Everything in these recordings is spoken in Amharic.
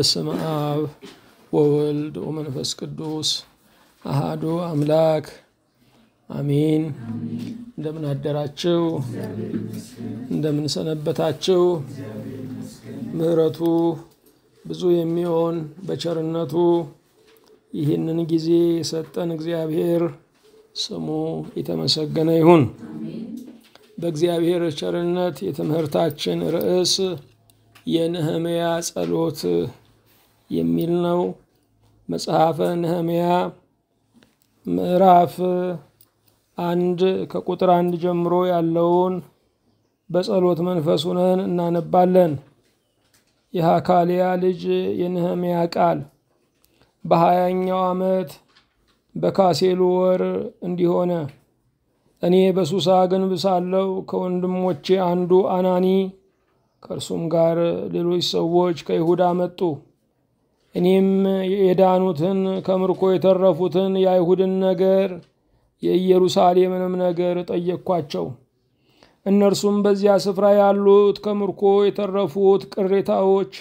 በስም አብ ወወልድ ወመንፈስ ቅዱስ አሃዱ አምላክ አሚን። እንደምን አደራችሁ? እንደምን ሰነበታችሁ? ምሕረቱ ብዙ የሚሆን በቸርነቱ ይህንን ጊዜ የሰጠን እግዚአብሔር ስሙ የተመሰገነ ይሁን። በእግዚአብሔር ቸርነት የትምህርታችን ርዕስ የነህምያ ጸሎት የሚል ነው። መጽሐፈ ነህምያ ምዕራፍ አንድ ከቁጥር አንድ ጀምሮ ያለውን በጸሎት መንፈስ ሆነን እናነባለን። የሐካልያ ልጅ የነህምያ ቃል በሀያኛው ዓመት በካሴሉ ወር እንዲሆነ እኔ በሱሳ ግንብ ሳለው ከወንድሞቼ አንዱ አናኒ ከእርሱም ጋር ሌሎች ሰዎች ከይሁዳ መጡ። እኔም የዳኑትን ከምርኮ የተረፉትን የአይሁድን ነገር የኢየሩሳሌምንም ነገር ጠየቅኳቸው። እነርሱም በዚያ ስፍራ ያሉት ከምርኮ የተረፉት ቅሬታዎች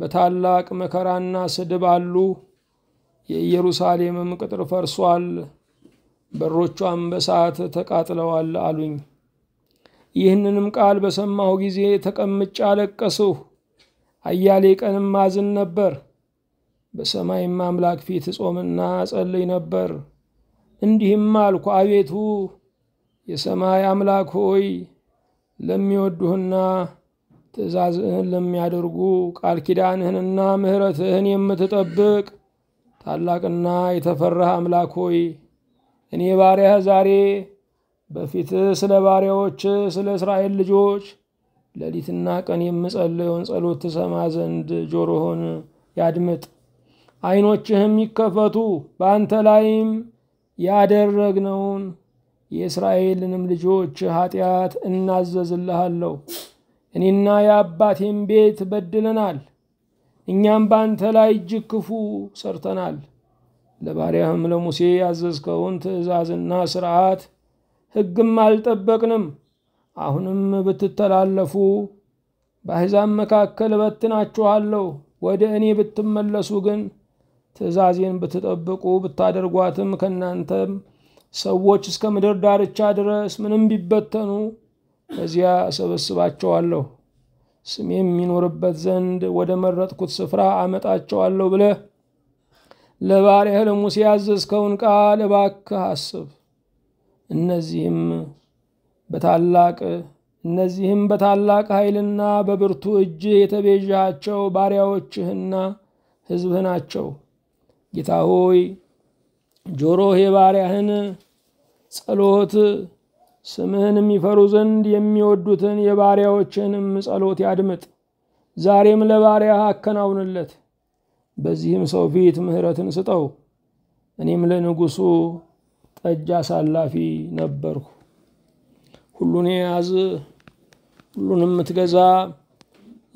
በታላቅ መከራና ስድብ አሉ። የኢየሩሳሌምም ቅጥር ፈርሷል፣ በሮቿም በሰዓት ተቃጥለዋል አሉኝ። ይህንንም ቃል በሰማሁ ጊዜ ተቀምጬ አለቀስሁ። አያሌ ቀንም ማዝን ነበር። በሰማይም አምላክ ፊት እጾምና እጸልይ ነበር። እንዲህም አልኩ፣ አቤቱ የሰማይ አምላክ ሆይ ለሚወዱህና ትእዛዝህን ለሚያደርጉ ቃል ኪዳንህንና ምሕረትህን የምትጠብቅ ታላቅና የተፈራህ አምላክ ሆይ እኔ ባሪያህ ዛሬ በፊትህ ስለ ባሪያዎች ስለ እስራኤል ልጆች ሌሊትና ቀን የምጸልየውን ጸሎት ትሰማ ዘንድ ጆሮህን ያድምጥ። ዐይኖችህም ይከፈቱ በአንተ ላይም ያደረግነውን የእስራኤልንም ልጆች ኃጢአት እናዘዝልሃለሁ። እኔና የአባቴም ቤት በድለናል፣ እኛም በአንተ ላይ እጅግ ክፉ ሰርተናል። ለባሪያህም ለሙሴ ያዘዝከውን ትእዛዝና ስርዓት ሕግም አልጠበቅንም። አሁንም ብትተላለፉ በአሕዛብ መካከል እበትናችኋለሁ። ወደ እኔ ብትመለሱ ግን ትእዛዜን ብትጠብቁ ብታደርጓትም ከእናንተም ሰዎች እስከ ምድር ዳርቻ ድረስ ምንም ቢበተኑ በዚያ እሰበስባቸዋለሁ ስሜ የሚኖርበት ዘንድ ወደ መረጥኩት ስፍራ አመጣቸዋለሁ ብለህ ለባሪያህ ለሙሴ ያዘዝከውን ቃል እባክህ አስብ። እነዚህም በታላቅ እነዚህም በታላቅ ኃይልና በብርቱ እጅህ የተቤዣቸው ባሪያዎችህና ሕዝብህ ናቸው። ጌታ ሆይ ጆሮህ የባሪያህን ጸሎት ስምህን የሚፈሩ ዘንድ የሚወዱትን የባሪያዎችንም ጸሎት ያድምጥ። ዛሬም ለባሪያህ አከናውንለት፣ በዚህም ሰው ፊት ምሕረትን ስጠው። እኔም ለንጉሡ ጠጅ አሳላፊ ነበርኩ። ሁሉን የያዝ ሁሉን የምትገዛ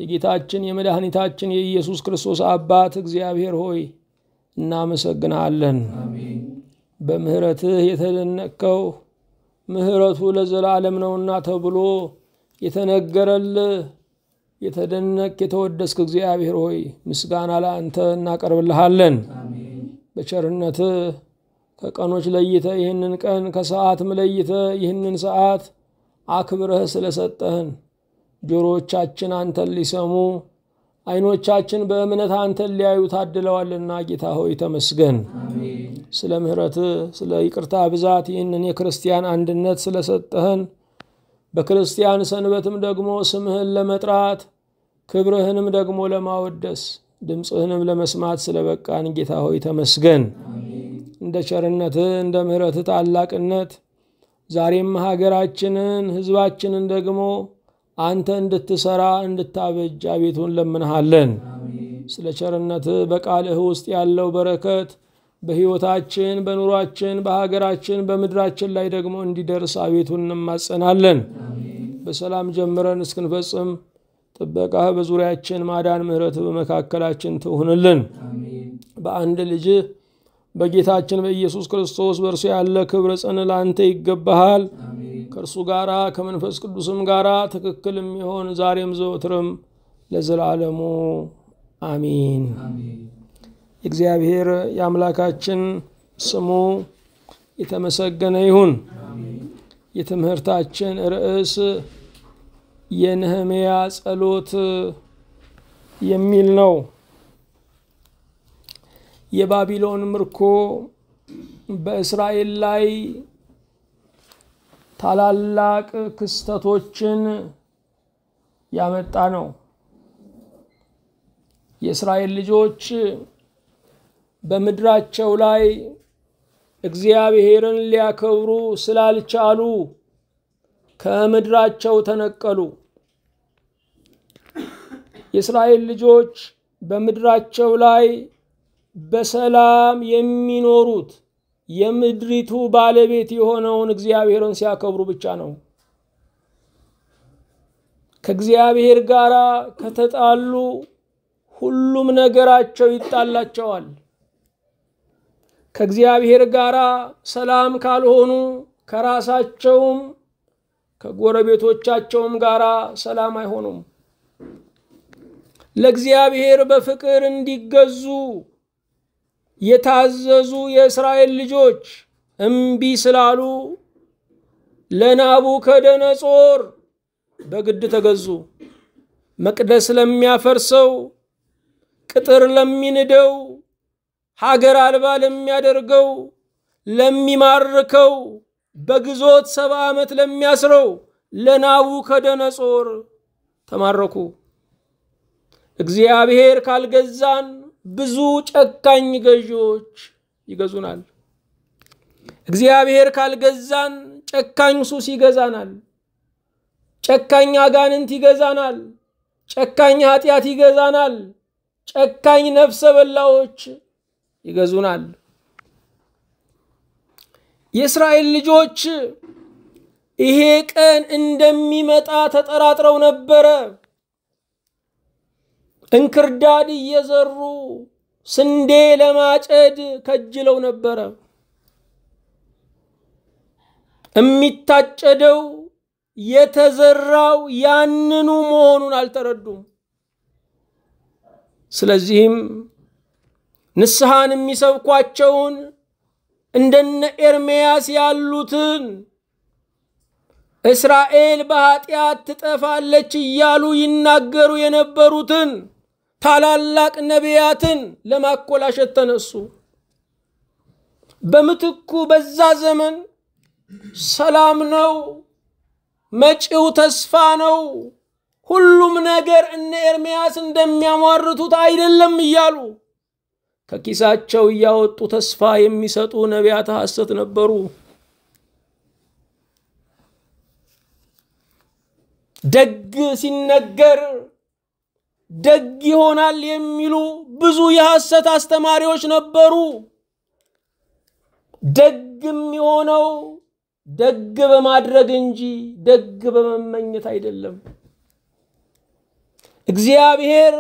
የጌታችን የመድኃኒታችን የኢየሱስ ክርስቶስ አባት እግዚአብሔር ሆይ እናመሰግናለን። በምህረትህ የተደነቅከው ምህረቱ ለዘላለም ነውና ተብሎ የተነገረልህ የተደነቅ የተወደስክ እግዚአብሔር ሆይ ምስጋና ለአንተ እናቀርብልሃለን። በቸርነትህ ከቀኖች ለይተ ይህንን ቀን ከሰዓትም ለይተ ይህንን ሰዓት አክብረህ ስለሰጠህን ጆሮዎቻችን አንተን ሊሰሙ አይኖቻችን በእምነት አንተን ሊያዩ ታድለዋልና ጌታ ሆይ ተመስገን። ስለ ምሕረት፣ ስለ ይቅርታ ብዛት ይህንን የክርስቲያን አንድነት ስለሰጠህን በክርስቲያን ሰንበትም ደግሞ ስምህን ለመጥራት ክብርህንም ደግሞ ለማወደስ ድምፅህንም ለመስማት ስለ በቃን ጌታ ሆይ ተመስገን። እንደ ቸርነትህ እንደ ምሕረትህ ታላቅነት ዛሬም ሀገራችንን ህዝባችንን ደግሞ አንተ እንድትሰራ እንድታበጃ ቤቱን ለምንሃለን። ስለ ቸርነት በቃልህ ውስጥ ያለው በረከት በሕይወታችን፣ በኑሯችን፣ በሀገራችን፣ በምድራችን ላይ ደግሞ እንዲደርስ አቤቱን እንማጸናለን። በሰላም ጀምረን እስክንፈጽም ጥበቃህ በዙሪያችን፣ ማዳን ምህረት በመካከላችን ትሁንልን። በአንድ ልጅህ በጌታችን በኢየሱስ ክርስቶስ በእርሱ ያለ ክብረ ጽን ላንተ ይገባሃል። ከእርሱ ጋራ ከመንፈስ ቅዱስም ጋራ ትክክል የሚሆን ዛሬም ዘወትርም ለዘላለሙ አሚን። የእግዚአብሔር የአምላካችን ስሙ የተመሰገነ ይሁን። የትምህርታችን ርዕስ የነህምያ ጸሎት የሚል ነው። የባቢሎን ምርኮ በእስራኤል ላይ ታላላቅ ክስተቶችን ያመጣ ነው። የእስራኤል ልጆች በምድራቸው ላይ እግዚአብሔርን ሊያከብሩ ስላልቻሉ ከምድራቸው ተነቀሉ። የእስራኤል ልጆች በምድራቸው ላይ በሰላም የሚኖሩት የምድሪቱ ባለቤት የሆነውን እግዚአብሔርን ሲያከብሩ ብቻ ነው። ከእግዚአብሔር ጋር ከተጣሉ ሁሉም ነገራቸው ይጣላቸዋል። ከእግዚአብሔር ጋር ሰላም ካልሆኑ ከራሳቸውም ከጎረቤቶቻቸውም ጋር ሰላም አይሆኑም። ለእግዚአብሔር በፍቅር እንዲገዙ የታዘዙ የእስራኤል ልጆች እምቢ ስላሉ ለናቡከደነጾር በግድ ተገዙ። መቅደስ ለሚያፈርሰው፣ ቅጥር ለሚንደው፣ ሀገር አልባ ለሚያደርገው፣ ለሚማርከው፣ በግዞት ሰባ ዓመት ለሚያስረው ለናቡከደነጾር ተማረኩ። እግዚአብሔር ካልገዛን ብዙ ጨካኝ ገዢዎች ይገዙናል። እግዚአብሔር ካልገዛን ጨካኝ ሱስ ይገዛናል። ጨካኝ አጋንንት ይገዛናል። ጨካኝ ኃጢአት ይገዛናል። ጨካኝ ነፍሰ በላዎች ይገዙናል። የእስራኤል ልጆች ይሄ ቀን እንደሚመጣ ተጠራጥረው ነበረ። እንክርዳድ እየዘሩ ስንዴ ለማጨድ ከጅለው ነበረ። የሚታጨደው የተዘራው ያንኑ መሆኑን አልተረዱም። ስለዚህም ንስሐን የሚሰብኳቸውን እንደነ ኤርምያስ ያሉትን እስራኤል በኃጢአት ትጠፋለች እያሉ ይናገሩ የነበሩትን ታላላቅ ነቢያትን ለማኮላሸት ተነሱ። በምትኩ በዛ ዘመን ሰላም ነው፣ መጪው ተስፋ ነው፣ ሁሉም ነገር እነ ኤርምያስ እንደሚያሟርቱት አይደለም እያሉ ከኪሳቸው እያወጡ ተስፋ የሚሰጡ ነቢያት ሐሰት ነበሩ። ደግ ሲነገር ደግ ይሆናል የሚሉ ብዙ የሐሰት አስተማሪዎች ነበሩ። ደግም የሆነው ደግ በማድረግ እንጂ ደግ በመመኘት አይደለም። እግዚአብሔር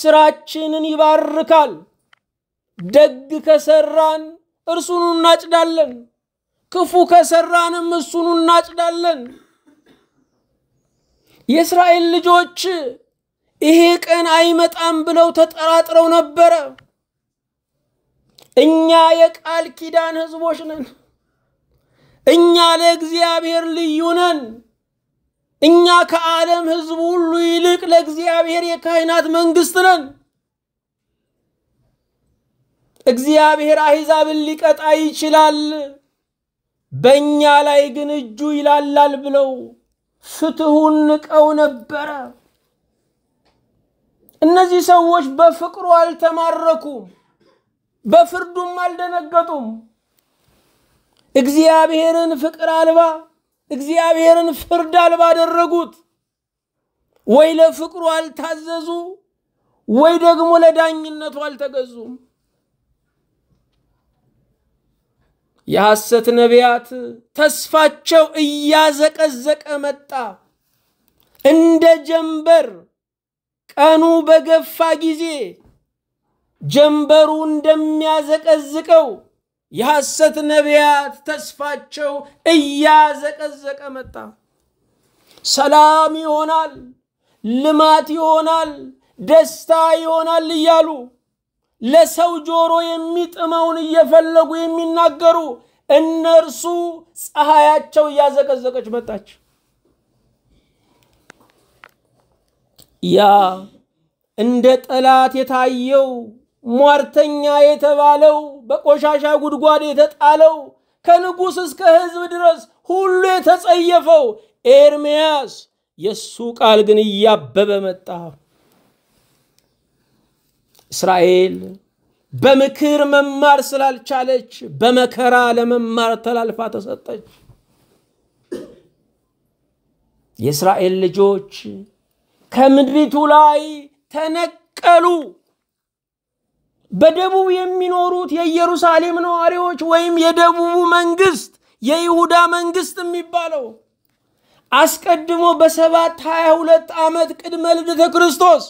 ስራችንን ይባርካል። ደግ ከሰራን እርሱኑ እናጭዳለን፣ ክፉ ከሰራንም እሱኑ እናጭዳለን። የእስራኤል ልጆች ይሄ ቀን አይመጣም ብለው ተጠራጥረው ነበረ። እኛ የቃል ኪዳን ህዝቦች ነን። እኛ ለእግዚአብሔር ልዩ ነን። እኛ ከዓለም ህዝብ ሁሉ ይልቅ ለእግዚአብሔር የካህናት መንግስት ነን። እግዚአብሔር አሕዛብን ሊቀጣ ይችላል፣ በእኛ ላይ ግን እጁ ይላላል ብለው ፍትሁን ንቀው ነበረ። እነዚህ ሰዎች በፍቅሩ አልተማረኩም፣ በፍርዱም አልደነገጡም። እግዚአብሔርን ፍቅር አልባ እግዚአብሔርን ፍርድ አልባ አደረጉት። ወይ ለፍቅሩ አልታዘዙ፣ ወይ ደግሞ ለዳኝነቱ አልተገዙም። የሐሰት ነቢያት ተስፋቸው እያዘቀዘቀ መጣ እንደ ጀንበር ቀኑ በገፋ ጊዜ ጀንበሩ እንደሚያዘቀዝቀው የሐሰት ነቢያት ተስፋቸው እያዘቀዘቀ መጣ። ሰላም ይሆናል፣ ልማት ይሆናል፣ ደስታ ይሆናል እያሉ ለሰው ጆሮ የሚጥመውን እየፈለጉ የሚናገሩ እነርሱ ፀሐያቸው እያዘቀዘቀች መጣች። ያ እንደ ጠላት የታየው ሟርተኛ የተባለው በቆሻሻ ጉድጓድ የተጣለው ከንጉሥ እስከ ሕዝብ ድረስ ሁሉ የተጸየፈው ኤርምያስ የእሱ ቃል ግን እያበበ መጣ። እስራኤል በምክር መማር ስላልቻለች በመከራ ለመማር ተላልፋ ተሰጠች። የእስራኤል ልጆች ከምድሪቱ ላይ ተነቀሉ። በደቡብ የሚኖሩት የኢየሩሳሌም ነዋሪዎች ወይም የደቡቡ መንግስት የይሁዳ መንግስት የሚባለው አስቀድሞ በሰባት ሀያ ሁለት ዓመት ቅድመ ልደተ ክርስቶስ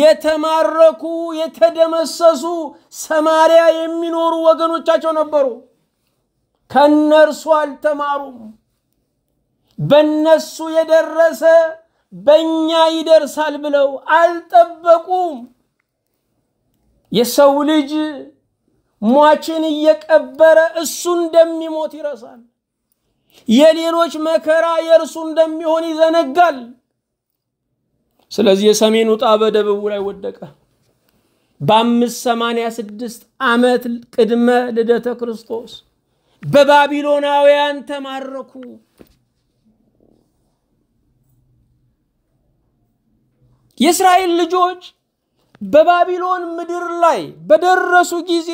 የተማረኩ የተደመሰሱ ሰማሪያ የሚኖሩ ወገኖቻቸው ነበሩ። ከነርሱ አልተማሩም። በነሱ የደረሰ በእኛ ይደርሳል ብለው አልጠበቁም። የሰው ልጅ ሟችን እየቀበረ እሱ እንደሚሞት ይረሳል። የሌሎች መከራ የእርሱ እንደሚሆን ይዘነጋል። ስለዚህ የሰሜኑ ጣ በደቡቡ ላይ ወደቀ። በአምስት ሰማንያ ስድስት ዓመት ቅድመ ልደተ ክርስቶስ በባቢሎናውያን ተማረኩ። የእስራኤል ልጆች በባቢሎን ምድር ላይ በደረሱ ጊዜ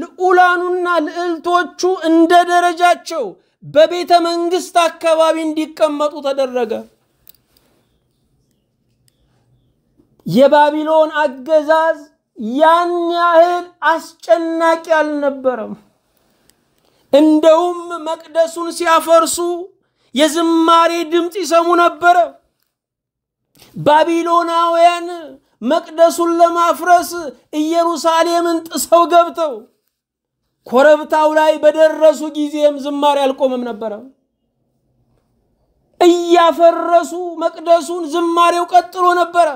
ልዑላኑና ልዕልቶቹ እንደ ደረጃቸው በቤተ መንግሥት አካባቢ እንዲቀመጡ ተደረገ። የባቢሎን አገዛዝ ያን ያህል አስጨናቂ አልነበረም። እንደውም መቅደሱን ሲያፈርሱ የዝማሬ ድምፅ ይሰሙ ነበረ። ባቢሎናውያን መቅደሱን ለማፍረስ ኢየሩሳሌምን ጥሰው ገብተው ኮረብታው ላይ በደረሱ ጊዜም ዝማሬ አልቆመም ነበረ። እያፈረሱ መቅደሱን ዝማሬው ቀጥሎ ነበረ።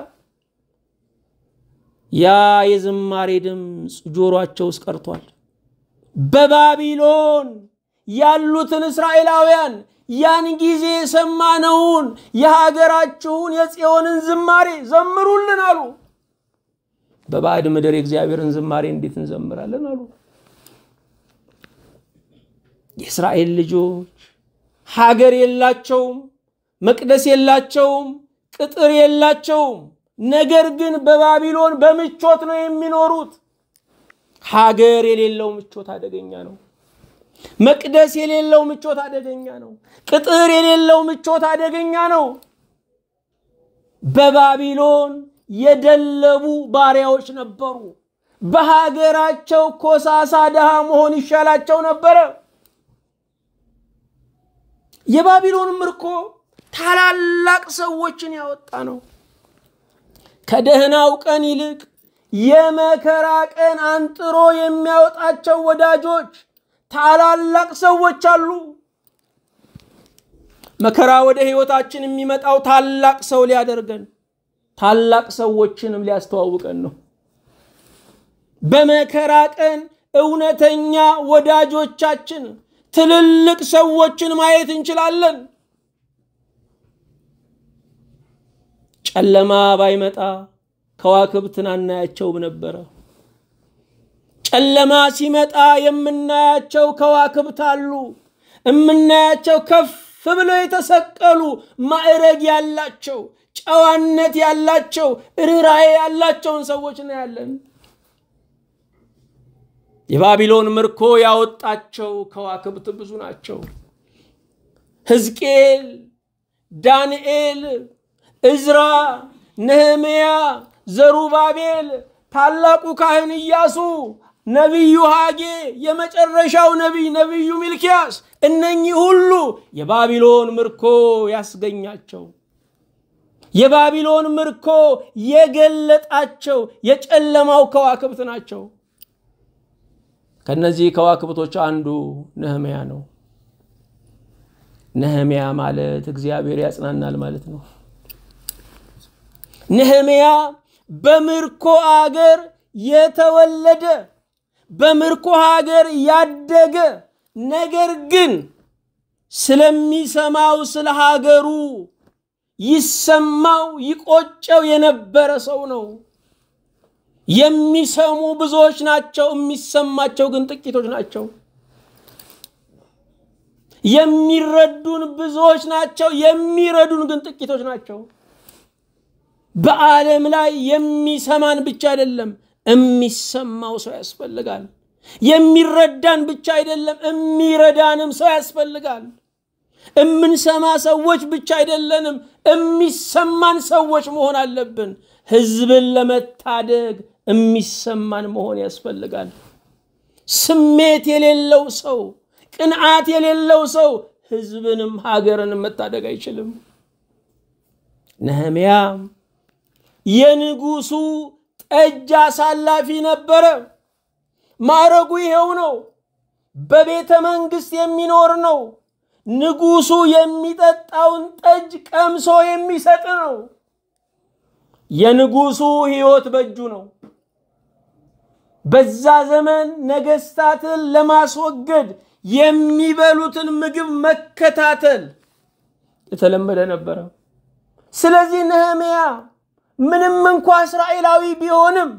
ያ የዝማሬ ድምፅ ጆሯቸው ውስጥ ቀርቷል። በባቢሎን ያሉትን እስራኤላውያን ያን ጊዜ የሰማነውን የሀገራችሁን የጽዮንን ዝማሬ ዘምሩልን አሉ። በባዕድ ምድር የእግዚአብሔርን ዝማሬ እንዴት እንዘምራለን አሉ። የእስራኤል ልጆች ሀገር የላቸውም፣ መቅደስ የላቸውም፣ ቅጥር የላቸውም። ነገር ግን በባቢሎን በምቾት ነው የሚኖሩት። ሀገር የሌለው ምቾት አደገኛ ነው። መቅደስ የሌለው ምቾት አደገኛ ነው። ቅጥር የሌለው ምቾት አደገኛ ነው። በባቢሎን የደለቡ ባሪያዎች ነበሩ። በሀገራቸው ኮሳሳ ድሃ መሆን ይሻላቸው ነበረ። የባቢሎን ምርኮ ታላላቅ ሰዎችን ያወጣ ነው። ከደህናው ቀን ይልቅ የመከራ ቀን አንጥሮ የሚያወጣቸው ወዳጆች ታላላቅ ሰዎች አሉ። መከራ ወደ ህይወታችን የሚመጣው ታላቅ ሰው ሊያደርገን ታላቅ ሰዎችንም ሊያስተዋውቀን ነው። በመከራ ቀን እውነተኛ ወዳጆቻችን ትልልቅ ሰዎችን ማየት እንችላለን። ጨለማ ባይመጣ ከዋክብትን አናያቸውም ነበረ። ጨለማ ሲመጣ የምናያቸው ከዋክብት አሉ። የምናያቸው ከፍ ብለው የተሰቀሉ ማዕረግ ያላቸው ጨዋነት ያላቸው ርኅራኄ ያላቸውን ሰዎች ነው ያለን። የባቢሎን ምርኮ ያወጣቸው ከዋክብት ብዙ ናቸው። ሕዝቅኤል፣ ዳንኤል፣ እዝራ፣ ነህምያ፣ ዘሩባቤል፣ ታላቁ ካህን ኢያሱ ነቢዩ ሐጌ፣ የመጨረሻው ነቢይ ነቢዩ ሚልኪያስ፣ እነኚህ ሁሉ የባቢሎን ምርኮ ያስገኛቸው የባቢሎን ምርኮ የገለጣቸው የጨለማው ከዋክብት ናቸው። ከነዚህ ከዋክብቶች አንዱ ነህምያ ነው። ነህምያ ማለት እግዚአብሔር ያጽናናል ማለት ነው። ነህምያ በምርኮ አገር የተወለደ በምርኮ ሀገር ያደገ ነገር ግን ስለሚሰማው ስለ ሀገሩ ይሰማው ይቆጨው የነበረ ሰው ነው። የሚሰሙ ብዙዎች ናቸው፣ የሚሰማቸው ግን ጥቂቶች ናቸው። የሚረዱን ብዙዎች ናቸው፣ የሚረዱን ግን ጥቂቶች ናቸው። በዓለም ላይ የሚሰማን ብቻ አይደለም የሚሰማው ሰው ያስፈልጋል። የሚረዳን ብቻ አይደለም፣ የሚረዳንም ሰው ያስፈልጋል። እምንሰማ ሰዎች ብቻ አይደለንም፣ የሚሰማን ሰዎች መሆን አለብን። ህዝብን ለመታደግ የሚሰማን መሆን ያስፈልጋል። ስሜት የሌለው ሰው፣ ቅንዓት የሌለው ሰው ህዝብንም ሀገርንም መታደግ አይችልም። ነህምያ የንጉሱ እጅ አሳላፊ ነበረ። ማረጉ ይሄው ነው። በቤተ መንግሥት የሚኖር ነው። ንጉሱ የሚጠጣውን ጠጅ ቀምሶ የሚሰጥ ነው። የንጉሱ ህይወት በእጁ ነው። በዛ ዘመን ነገስታትን ለማስወገድ የሚበሉትን ምግብ መከታተል የተለመደ ነበረ። ስለዚህ ነህምያ ምንም እንኳ እስራኤላዊ ቢሆንም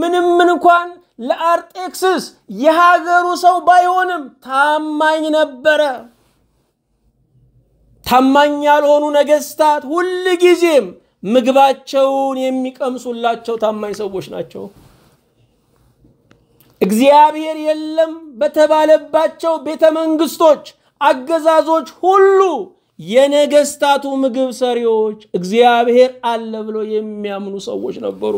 ምንም እንኳን ለአርጤክስስ የሀገሩ ሰው ባይሆንም ታማኝ ነበረ። ታማኝ ያልሆኑ ነገስታት ሁል ጊዜም ምግባቸውን የሚቀምሱላቸው ታማኝ ሰዎች ናቸው። እግዚአብሔር የለም በተባለባቸው ቤተ መንግስቶች፣ አገዛዞች ሁሉ የነገስታቱ ምግብ ሰሪዎች እግዚአብሔር አለ ብሎ የሚያምኑ ሰዎች ነበሩ።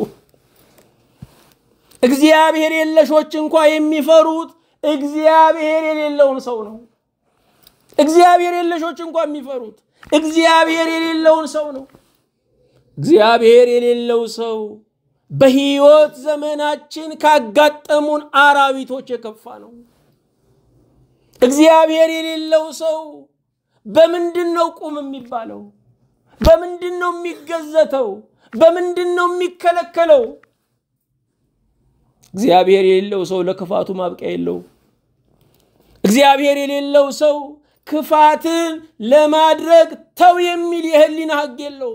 እግዚአብሔር የለሾች እንኳ የሚፈሩት እግዚአብሔር የሌለውን ሰው ነው። እግዚአብሔር የለሾች እንኳ የሚፈሩት እግዚአብሔር የሌለውን ሰው ነው። እግዚአብሔር የሌለው ሰው በህይወት ዘመናችን ካጋጠሙን አራዊቶች የከፋ ነው። እግዚአብሔር የሌለው ሰው በምንድን ነው ቁም የሚባለው? በምንድን ነው የሚገዘተው? በምንድን ነው የሚከለከለው? እግዚአብሔር የሌለው ሰው ለክፋቱ ማብቂያ የለው። እግዚአብሔር የሌለው ሰው ክፋትን ለማድረግ ተው የሚል የህሊና ህግ የለው።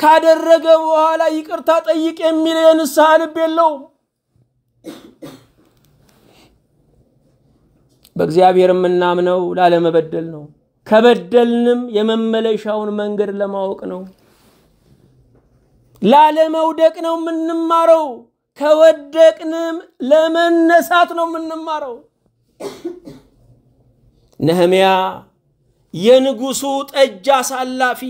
ካደረገ በኋላ ይቅርታ ጠይቅ የሚል የንስሐ ልብ የለው በእግዚአብሔር የምናምነው ላለመበደል ነው። ከበደልንም የመመለሻውን መንገድ ለማወቅ ነው። ላለመውደቅ ነው የምንማረው። ከወደቅንም ለመነሳት ነው የምንማረው። ነህምያ የንጉሱ ጠጅ አሳላፊ፣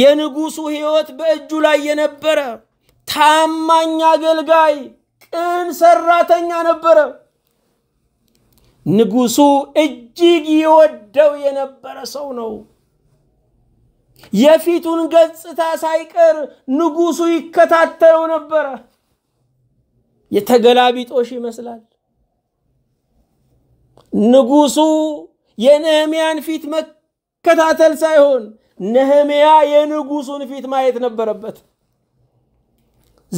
የንጉሱ ህይወት በእጁ ላይ የነበረ ታማኝ አገልጋይ፣ ቅን ሰራተኛ ነበረ። ንጉሱ እጅግ ይወደው የነበረ ሰው ነው። የፊቱን ገጽታ ሳይቀር ንጉሱ ይከታተለው ነበረ። የተገላቢጦሽ ይመስላል። ንጉሱ የነህምያን ፊት መከታተል ሳይሆን ነህምያ የንጉሱን ፊት ማየት ነበረበት።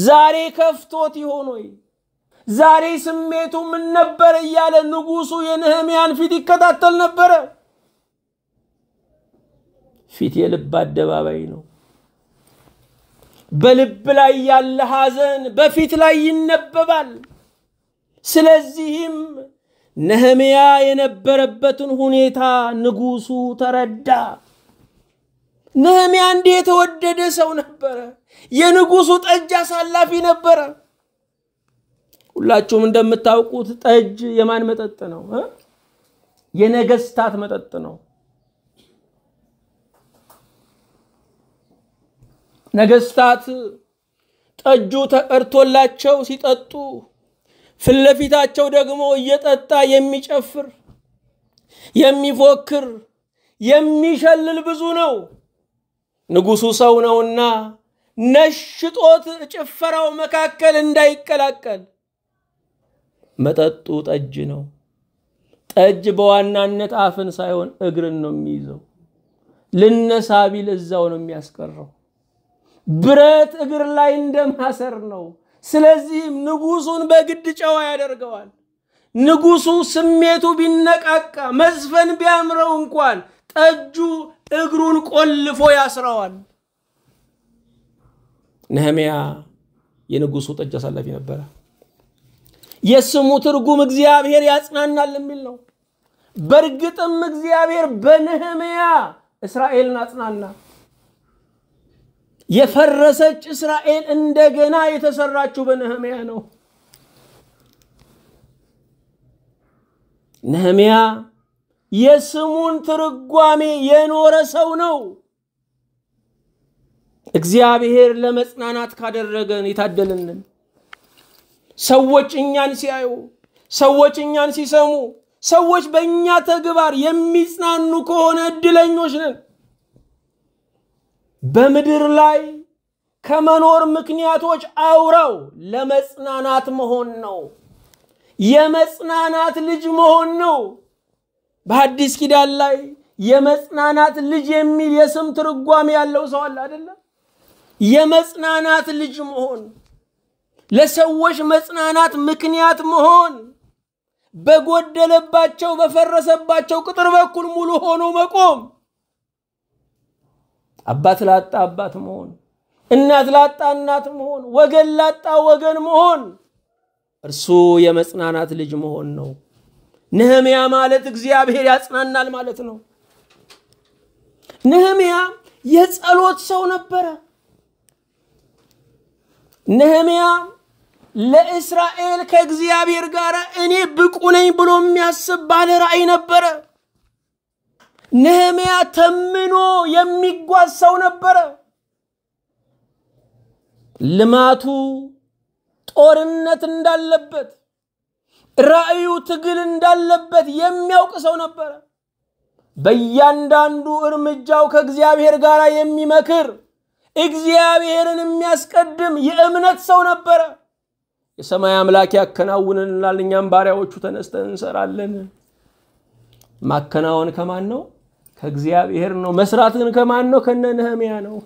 ዛሬ ከፍቶት ይሆን ወይ? ዛሬ ስሜቱ ምን ነበር እያለ ንጉሱ የነህምያን ፊት ይከታተል ነበረ። ፊት የልብ አደባባይ ነው። በልብ ላይ ያለ ሐዘን በፊት ላይ ይነበባል። ስለዚህም ነህምያ የነበረበትን ሁኔታ ንጉሱ ተረዳ። ነህምያ እንዲህ የተወደደ ሰው ነበረ። የንጉሱ ጠጅ አሳላፊ ነበረ። ሁላችሁም እንደምታውቁት ጠጅ የማን መጠጥ ነው? የነገስታት መጠጥ ነው። ነገስታት ጠጁ ተቀርቶላቸው ሲጠጡ ፊት ለፊታቸው ደግሞ እየጠጣ የሚጨፍር የሚፎክር የሚሸልል ብዙ ነው። ንጉሱ ሰው ነውና ነሽጦት ጭፈራው መካከል እንዳይቀላቀል መጠጡ ጠጅ ነው። ጠጅ በዋናነት አፍን ሳይሆን እግርን ነው የሚይዘው። ልነሳ ቢል እዛው ነው የሚያስቀረው። ብረት እግር ላይ እንደማሰር ነው። ስለዚህም ንጉሱን በግድ ጨዋ ያደርገዋል። ንጉሱ ስሜቱ ቢነቃቃ መዝፈን ቢያምረው እንኳን ጠጁ እግሩን ቆልፎ ያስረዋል። ነህሚያ የንጉሱ ጠጅ አሳላፊ ነበረ። የስሙ ትርጉም እግዚአብሔር ያጽናናል የሚል ነው። በእርግጥም እግዚአብሔር በነህምያ እስራኤልን አጽናና። የፈረሰች እስራኤል እንደገና የተሰራችው በነህምያ ነው። ነህምያ የስሙን ትርጓሜ የኖረ ሰው ነው። እግዚአብሔር ለመጽናናት ካደረገን የታደልንን ሰዎች እኛን ሲያዩ፣ ሰዎች እኛን ሲሰሙ፣ ሰዎች በእኛ ተግባር የሚጽናኑ ከሆነ እድለኞች ነን። በምድር ላይ ከመኖር ምክንያቶች አውራው ለመጽናናት መሆን ነው። የመጽናናት ልጅ መሆን ነው። በአዲስ ኪዳን ላይ የመጽናናት ልጅ የሚል የስም ትርጓሜ ያለው ሰው አለ አይደለም? የመጽናናት ልጅ መሆን ለሰዎች መጽናናት ምክንያት መሆን በጎደለባቸው በፈረሰባቸው ቅጥር በኩል ሙሉ ሆኖ መቆም፣ አባት ላጣ አባት መሆን፣ እናት ላጣ እናት መሆን፣ ወገን ላጣ ወገን መሆን እርሱ የመጽናናት ልጅ መሆን ነው። ነህምያ ማለት እግዚአብሔር ያጽናናል ማለት ነው። ነህምያ የጸሎት ሰው ነበረ። ነህምያ ለእስራኤል ከእግዚአብሔር ጋር እኔ ብቁ ነኝ ብሎ የሚያስብ ባለ ራእይ ነበረ። ነህምያ ተምኖ የሚጓዝ ሰው ነበረ። ልማቱ ጦርነት እንዳለበት፣ ራእዩ ትግል እንዳለበት የሚያውቅ ሰው ነበረ። በእያንዳንዱ እርምጃው ከእግዚአብሔር ጋር የሚመክር እግዚአብሔርን የሚያስቀድም የእምነት ሰው ነበረ። የሰማይ አምላክ ያከናውንልናል፣ እኛም ባሪያዎቹ ተነስተን እንሰራለን። ማከናወን ከማን ነው? ከእግዚአብሔር ነው። መስራትን ከማን ነው? ከነ ነህምያ ነው።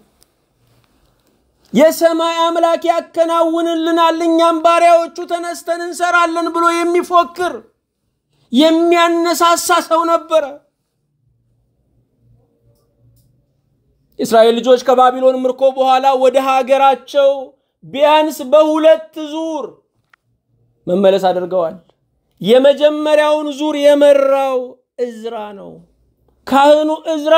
የሰማይ አምላክ ያከናውንልናል፣ እኛም ባሪያዎቹ ተነስተን እንሰራለን ብሎ የሚፎክር የሚያነሳሳ ሰው ነበረ። የእስራኤል ልጆች ከባቢሎን ምርኮ በኋላ ወደ ሀገራቸው ቢያንስ በሁለት ዙር መመለስ አድርገዋል። የመጀመሪያውን ዙር የመራው እዝራ ነው። ካህኑ እዝራ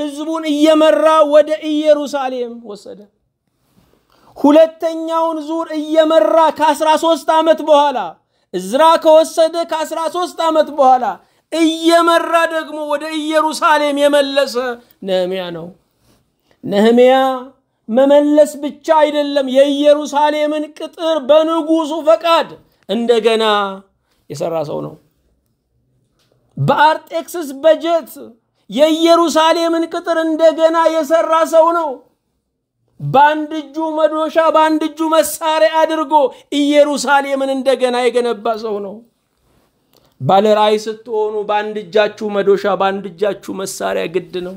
ህዝቡን እየመራ ወደ ኢየሩሳሌም ወሰደ። ሁለተኛውን ዙር እየመራ ከ13 ዓመት በኋላ እዝራ ከወሰደ ከ13 ዓመት በኋላ እየመራ ደግሞ ወደ ኢየሩሳሌም የመለሰ ነህምያ ነው። ነህምያ መመለስ ብቻ አይደለም፣ የኢየሩሳሌምን ቅጥር በንጉሱ ፈቃድ እንደገና የሰራ ሰው ነው። በአርጤክስስ በጀት የኢየሩሳሌምን ቅጥር እንደገና የሰራ ሰው ነው። በአንድ እጁ መዶሻ በአንድ እጁ መሳሪያ አድርጎ ኢየሩሳሌምን እንደገና የገነባ ሰው ነው። ባለ ራእይ ስትሆኑ በአንድ እጃችሁ መዶሻ በአንድ እጃችሁ መሳሪያ ግድ ነው።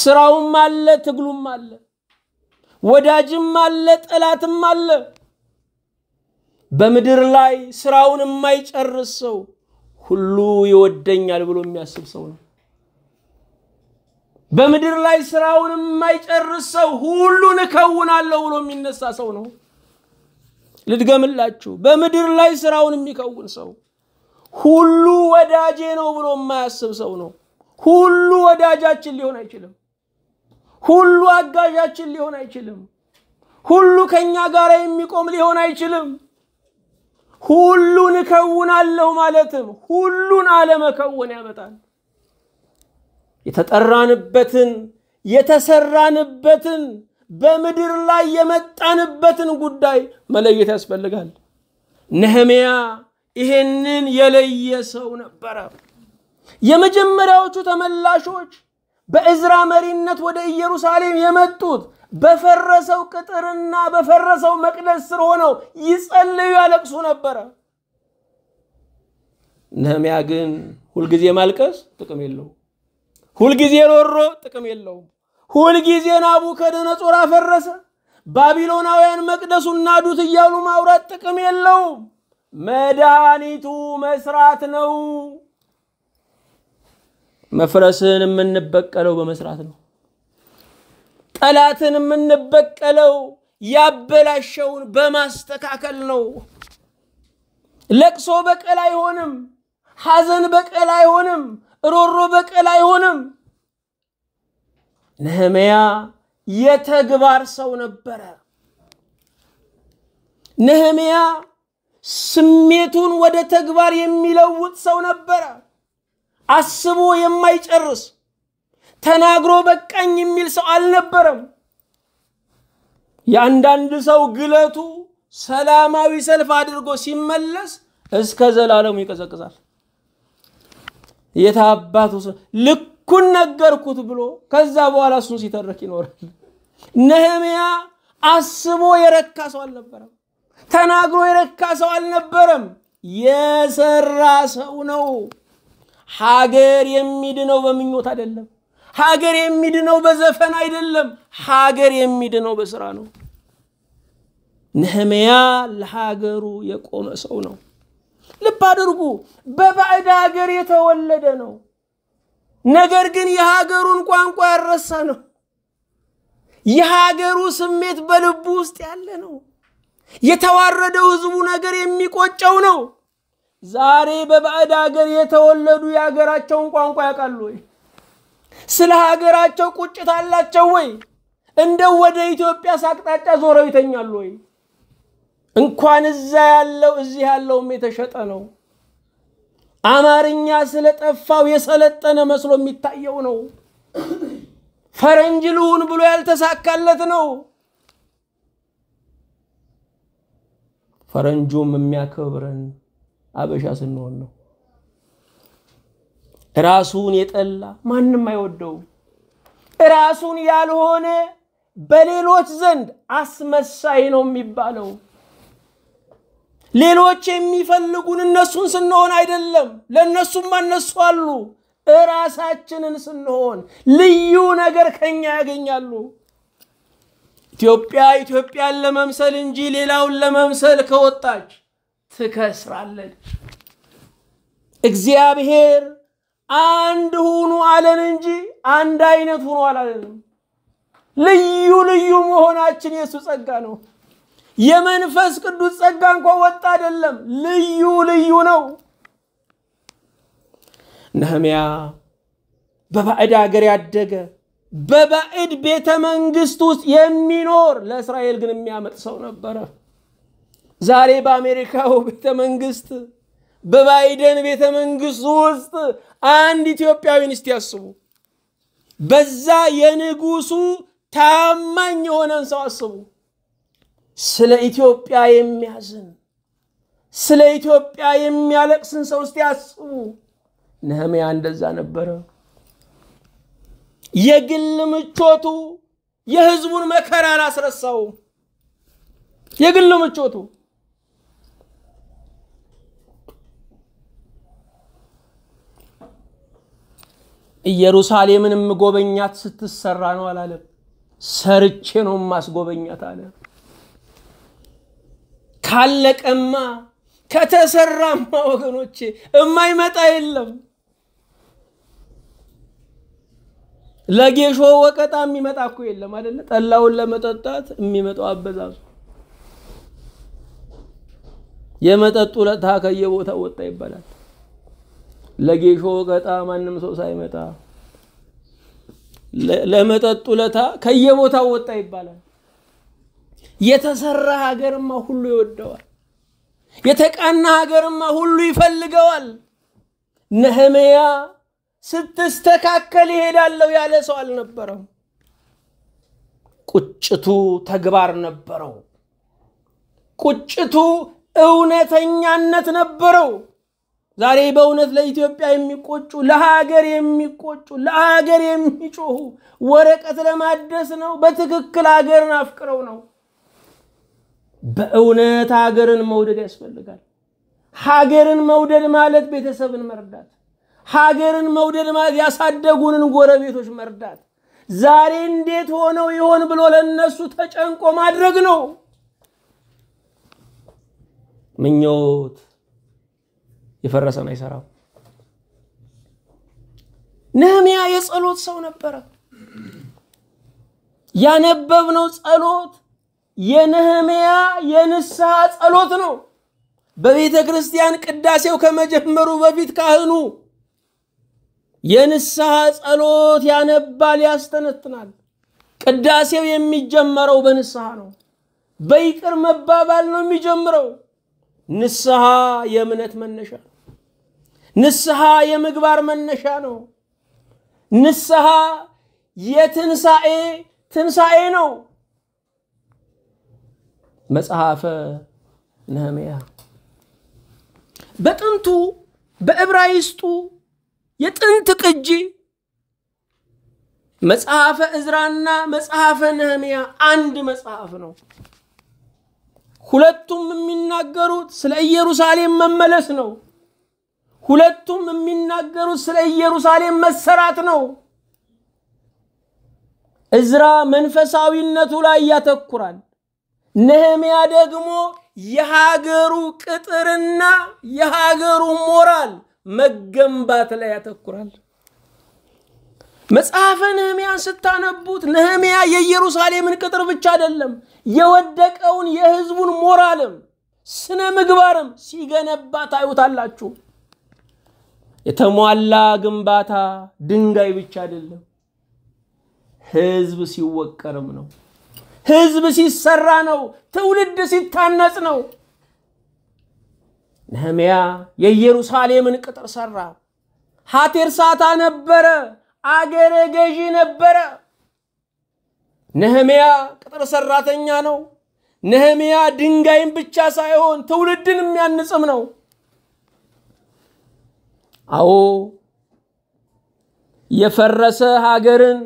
ስራውም አለ፣ ትግሉም አለ፣ ወዳጅም አለ፣ ጠላትም አለ። በምድር ላይ ስራውን የማይጨርስ ሰው ሁሉ ይወደኛል ብሎ የሚያስብ ሰው ነው። በምድር ላይ ስራውን የማይጨርስ ሰው ሁሉን እከውናለሁ ብሎ የሚነሳ ሰው ነው። ልድገምላችሁ፣ በምድር ላይ ስራውን የሚከውን ሰው ሁሉ ወዳጄ ነው ብሎ የማያስብ ሰው ነው። ሁሉ ወዳጃችን ሊሆን አይችልም። ሁሉ አጋዣችን ሊሆን አይችልም። ሁሉ ከኛ ጋር የሚቆም ሊሆን አይችልም። ሁሉን እከውናለሁ ማለትም ሁሉን አለመከወን ያመጣል። የተጠራንበትን የተሰራንበትን በምድር ላይ የመጣንበትን ጉዳይ መለየት ያስፈልጋል። ነህምያ ይሄንን የለየ ሰው ነበረ። የመጀመሪያዎቹ ተመላሾች በእዝራ መሪነት ወደ ኢየሩሳሌም የመጡት በፈረሰው ቅጥርና በፈረሰው መቅደስ ስር ሆነው ይጸልዩ ያለቅሱ ነበረ። ነህሚያ ግን ሁልጊዜ ማልቀስ ጥቅም የለው፣ ሁልጊዜ ሮሮ ጥቅም የለውም። ሁልጊዜ ናቡከደነጾር አፈረሰ፣ ባቢሎናውያን መቅደሱን ናዱት እያሉ ማውራት ጥቅም የለውም። መድኃኒቱ መስራት ነው። መፍረስን የምንበቀለው በመስራት ነው። ጠላትን የምንበቀለው ያበላሸውን በማስተካከል ነው። ለቅሶ በቀል አይሆንም። ሐዘን በቀል አይሆንም። ሮሮ በቀል አይሆንም። ነህምያ የተግባር ሰው ነበረ። ነህምያ ስሜቱን ወደ ተግባር የሚለውጥ ሰው ነበረ። አስቦ የማይጨርስ ተናግሮ በቃኝ የሚል ሰው አልነበረም። የአንዳንድ ሰው ግለቱ ሰላማዊ ሰልፍ አድርጎ ሲመለስ እስከ ዘላለሙ ይቀዘቅዛል። የታባቱ ልኩን ነገርኩት ብሎ ከዛ በኋላ እሱን ሲተረክ ይኖራል። ነህምያ አስቦ የረካ ሰው አልነበረም። ተናግሮ የረካ ሰው አልነበረም። የሰራ ሰው ነው። ሀገር የሚድነው በምኞት አይደለም። ሀገር የሚድነው በዘፈን አይደለም። ሀገር የሚድነው በስራ ነው። ነህምያ ለሀገሩ የቆመ ሰው ነው። ልብ አድርጉ። በባዕድ ሀገር የተወለደ ነው። ነገር ግን የሀገሩን ቋንቋ ያረሳ ነው። የሀገሩ ስሜት በልቡ ውስጥ ያለ ነው። የተዋረደው ህዝቡ ነገር የሚቆጨው ነው። ዛሬ በባዕድ ሀገር የተወለዱ የሀገራቸውን ቋንቋ ያውቃሉ ወይ? ስለ ሀገራቸው ቁጭት አላቸው ወይ? እንደው ወደ ኢትዮጵያ ሳቅጣጫ ዞረው ይተኛሉ ወይ? እንኳን እዛ ያለው እዚህ ያለውም የተሸጠ ነው። አማርኛ ስለጠፋው የሰለጠነ መስሎ የሚታየው ነው። ፈረንጅ ልሁን ብሎ ያልተሳካለት ነው። ፈረንጁም የሚያከብረን አበሻ ስንሆን ነው። ራሱን የጠላ ማንም አይወደውም። ራሱን ያልሆነ በሌሎች ዘንድ አስመሳይ ነው የሚባለው። ሌሎች የሚፈልጉን እነሱን ስንሆን አይደለም፣ ለእነሱም አነሱ አሉ። እራሳችንን ስንሆን ልዩ ነገር ከኛ ያገኛሉ። ኢትዮጵያ ኢትዮጵያን ለመምሰል እንጂ ሌላውን ለመምሰል ከወጣች ትከስራለን። እግዚአብሔር አንድ ሁኑ አለን እንጂ አንድ አይነት ሁኑ አላለንም። ልዩ ልዩ መሆናችን የእሱ ጸጋ ነው። የመንፈስ ቅዱስ ጸጋ እንኳ ወጥ አይደለም፣ ልዩ ልዩ ነው። ነህምያ በባዕድ አገር ያደገ በባዕድ ቤተ መንግስት ውስጥ የሚኖር ለእስራኤል ግን የሚያመጥ ሰው ነበረ። ዛሬ በአሜሪካው ቤተ መንግስት በባይደን ቤተ መንግስት ውስጥ አንድ ኢትዮጵያዊን እስቲ ያስቡ። በዛ የንጉሱ ታማኝ የሆነን ሰው አስቡ። ስለ ኢትዮጵያ የሚያዝን ስለ ኢትዮጵያ የሚያለቅስን ሰው እስቲ አስቡ። ነህምያ እንደዛ ነበረ። የግል ምቾቱ የህዝቡን መከራ አላስረሳውም። የግል ምቾቱ ኢየሩሳሌምን የምጎበኛት ስትሰራ ነው አላለም። ሰርቼ ነው ማስጎበኛት አለ። ካለቀማ ከተሰራማ ወገኖቼ እማይመጣ የለም። ለጌሾ ወቀጣ የሚመጣ እኮ የለም አይደለ? ጠላውን ለመጠጣት የሚመጣው አበዛዙ የመጠጡ ለታ ከየቦታ ወጣ ይባላል። ለጌሾ ገጣ ማንም ሰው ሳይመጣ ለመጠጡ ለታ ከየቦታው ወጣ ይባላል። የተሰራ ሀገርማ ሁሉ ይወደዋል። የተቃና ሀገርማ ሁሉ ይፈልገዋል። ነህምያ ስትስተካከል ይሄዳለሁ ያለ ሰው አልነበረም። ቁጭቱ ተግባር ነበረው። ቁጭቱ እውነተኛነት ነበረው። ዛሬ በእውነት ለኢትዮጵያ የሚቆጩ ለሀገር የሚቆጩ ለሀገር የሚጮሁ ወረቀት ለማደስ ነው። በትክክል ሀገርን አፍቅረው ነው። በእውነት ሀገርን መውደድ ያስፈልጋል። ሀገርን መውደድ ማለት ቤተሰብን መርዳት፣ ሀገርን መውደድ ማለት ያሳደጉንን ጎረቤቶች መርዳት፣ ዛሬ እንዴት ሆነው ይሆን ብሎ ለነሱ ተጨንቆ ማድረግ ነው ምኞት የፈረሰ ነው የሰራው። የጸሎት ሰው ነበረ። ያነበብነው ጸሎት የነህሚያ የንስሐ ጸሎት ነው። በቤተ ክርስቲያን ቅዳሴው ከመጀመሩ በፊት ካህኑ የንስሐ ጸሎት ያነባል፣ ያስተነትናል። ቅዳሴው የሚጀመረው በንስሐ ነው። በይቅር መባባል ነው የሚጀምረው። ንስሐ የእምነት መነሻ ነው። نسها يا مجبار من نشانو نسها يا يتنسائي تنسائي نو مسحافة نهمية بأنتو بأبرايستو يتنتق الجي مسحافة إزرانا مسحافة نهمية عند مسحافة نو خلطتم من مننا قروت سلأي يروساليم من ሁለቱም የሚናገሩት ስለ ኢየሩሳሌም መሰራት ነው። እዝራ መንፈሳዊነቱ ላይ ያተኩራል። ነህሚያ ደግሞ የሀገሩ ቅጥርና የሀገሩ ሞራል መገንባት ላይ ያተኩራል። መጽሐፈ ነህሚያን ስታነቡት ነህሚያ የኢየሩሳሌምን ቅጥር ብቻ አይደለም የወደቀውን የህዝቡን ሞራልም ስነ ምግባርም ሲገነባ ታዩታላችሁ። የተሟላ ግንባታ ድንጋይ ብቻ አይደለም፣ ህዝብ ሲወቀርም ነው። ህዝብ ሲሰራ ነው። ትውልድ ሲታነጽ ነው። ነህምያ የኢየሩሳሌምን ቅጥር ሰራ። ሀቴርሳታ ነበረ፣ አገረ ገዢ ነበረ። ነህምያ ቅጥር ሰራተኛ ነው። ነህምያ ድንጋይን ብቻ ሳይሆን ትውልድን የሚያንጽም ነው። አዎ የፈረሰ ሀገርን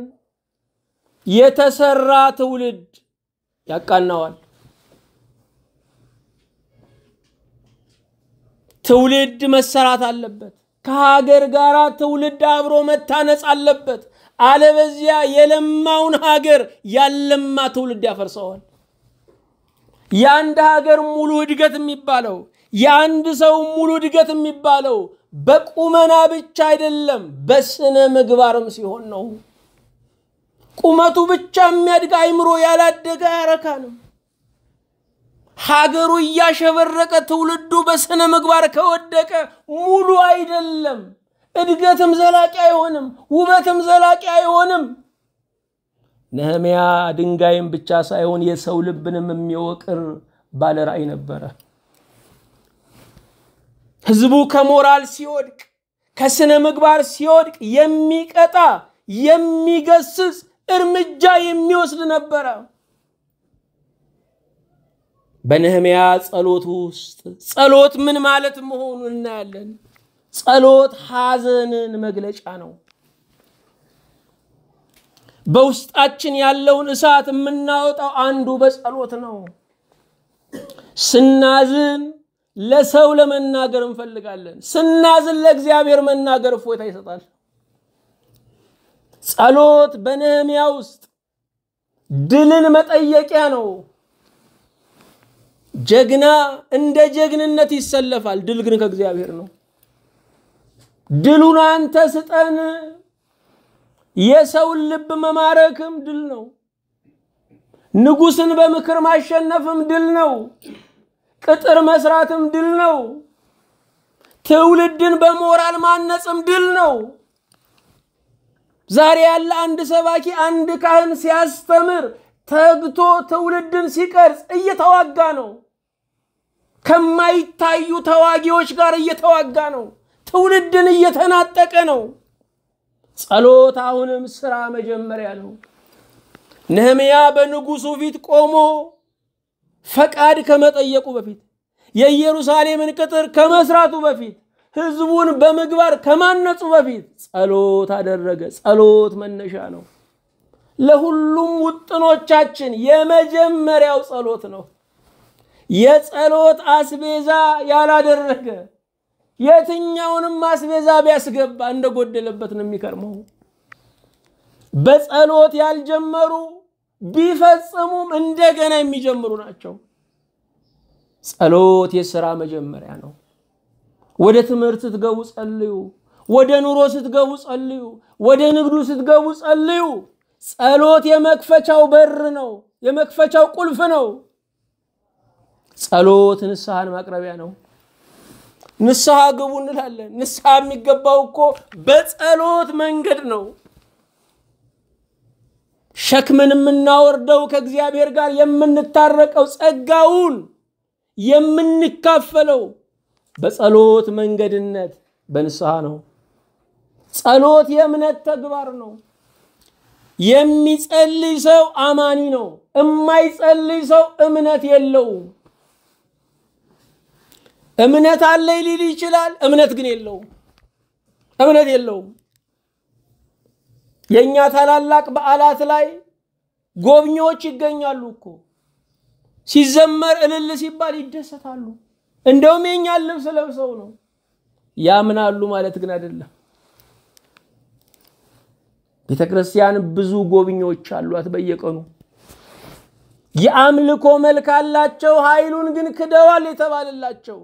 የተሰራ ትውልድ ያቃናዋል። ትውልድ መሰራት አለበት። ከሀገር ጋር ትውልድ አብሮ መታነጽ አለበት። አለበዚያ የለማውን ሀገር ያለማ ትውልድ ያፈርሰዋል። የአንድ ሀገር ሙሉ እድገት የሚባለው የአንድ ሰው ሙሉ እድገት የሚባለው በቁመና ብቻ አይደለም፣ በስነ ምግባርም ሲሆን ነው። ቁመቱ ብቻ የሚያድግ አይምሮ ያላደገ አያረካንም። ሀገሩ እያሸበረቀ ትውልዱ በስነ ምግባር ከወደቀ ሙሉ አይደለም። እድገትም ዘላቂ አይሆንም፣ ውበትም ዘላቂ አይሆንም። ነህምያ ድንጋይም ብቻ ሳይሆን የሰው ልብንም የሚወቅር ባለራእይ ነበረ። ህዝቡ ከሞራል ሲወድቅ ከስነ ምግባር ሲወድቅ የሚቀጣ የሚገስጽ እርምጃ የሚወስድ ነበረ። በነህምያ ጸሎት ውስጥ ጸሎት ምን ማለት መሆኑን እናያለን። ጸሎት ሐዘንን መግለጫ ነው። በውስጣችን ያለውን እሳት የምናወጣው አንዱ በጸሎት ነው። ስናዝን ለሰው ለመናገር እንፈልጋለን። ስናዝን ለእግዚአብሔር መናገር እፎይታ ይሰጣል። ጸሎት በነህሚያ ውስጥ ድልን መጠየቂያ ነው። ጀግና እንደ ጀግንነት ይሰለፋል። ድል ግን ከእግዚአብሔር ነው። ድሉን አንተ ስጠን። የሰውን ልብ መማረክም ድል ነው። ንጉስን በምክር ማሸነፍም ድል ነው። ቅጥር መስራትም ድል ነው። ትውልድን በሞራል ማነጽም ድል ነው። ዛሬ ያለ አንድ ሰባኪ አንድ ካህን ሲያስተምር ተግቶ ትውልድን ሲቀርጽ እየተዋጋ ነው። ከማይታዩ ተዋጊዎች ጋር እየተዋጋ ነው። ትውልድን እየተናጠቀ ነው። ጸሎት አሁንም ስራ መጀመሪያ ነው። ነህምያ በንጉሱ ፊት ቆሞ ፈቃድ ከመጠየቁ በፊት የኢየሩሳሌምን ቅጥር ከመስራቱ በፊት ህዝቡን በምግባር ከማነጹ በፊት ጸሎት አደረገ። ጸሎት መነሻ ነው። ለሁሉም ውጥኖቻችን የመጀመሪያው ጸሎት ነው። የጸሎት አስቤዛ ያላደረገ የትኛውንም አስቤዛ ቢያስገባ እንደጎደለበት ነው የሚከርመው። በጸሎት ያልጀመሩ ቢፈጽሙም እንደገና የሚጀምሩ ናቸው። ጸሎት የሥራ መጀመሪያ ነው። ወደ ትምህርት ስትገቡ ጸልዩ። ወደ ኑሮ ስትገቡ ጸልዩ። ወደ ንግዱ ስትገቡ ጸልዩ። ጸሎት የመክፈቻው በር ነው፣ የመክፈቻው ቁልፍ ነው። ጸሎት ንስሐን ማቅረቢያ ነው። ንስሐ ግቡ እንላለን። ንስሐ የሚገባው እኮ በጸሎት መንገድ ነው። ሸክምን የምናወርደው ከእግዚአብሔር ጋር የምንታረቀው ጸጋውን የምንካፈለው በጸሎት መንገድነት በንስሐ ነው። ጸሎት የእምነት ተግባር ነው። የሚጸልይ ሰው አማኒ ነው። የማይጸልይ ሰው እምነት የለውም። እምነት አለኝ ሊል ይችላል፣ እምነት ግን የለውም። እምነት የለውም። የእኛ ታላላቅ በዓላት ላይ ጎብኚዎች ይገኛሉ እኮ። ሲዘመር እልል ሲባል ይደሰታሉ። እንደውም የእኛን ልብስ ለብሰው ነው ያምናሉ ማለት ግን አይደለም። ቤተ ክርስቲያን ብዙ ጎብኚዎች አሏት በየቀኑ የአምልኮ መልክ አላቸው፣ ኃይሉን ግን ክደዋል የተባለላቸው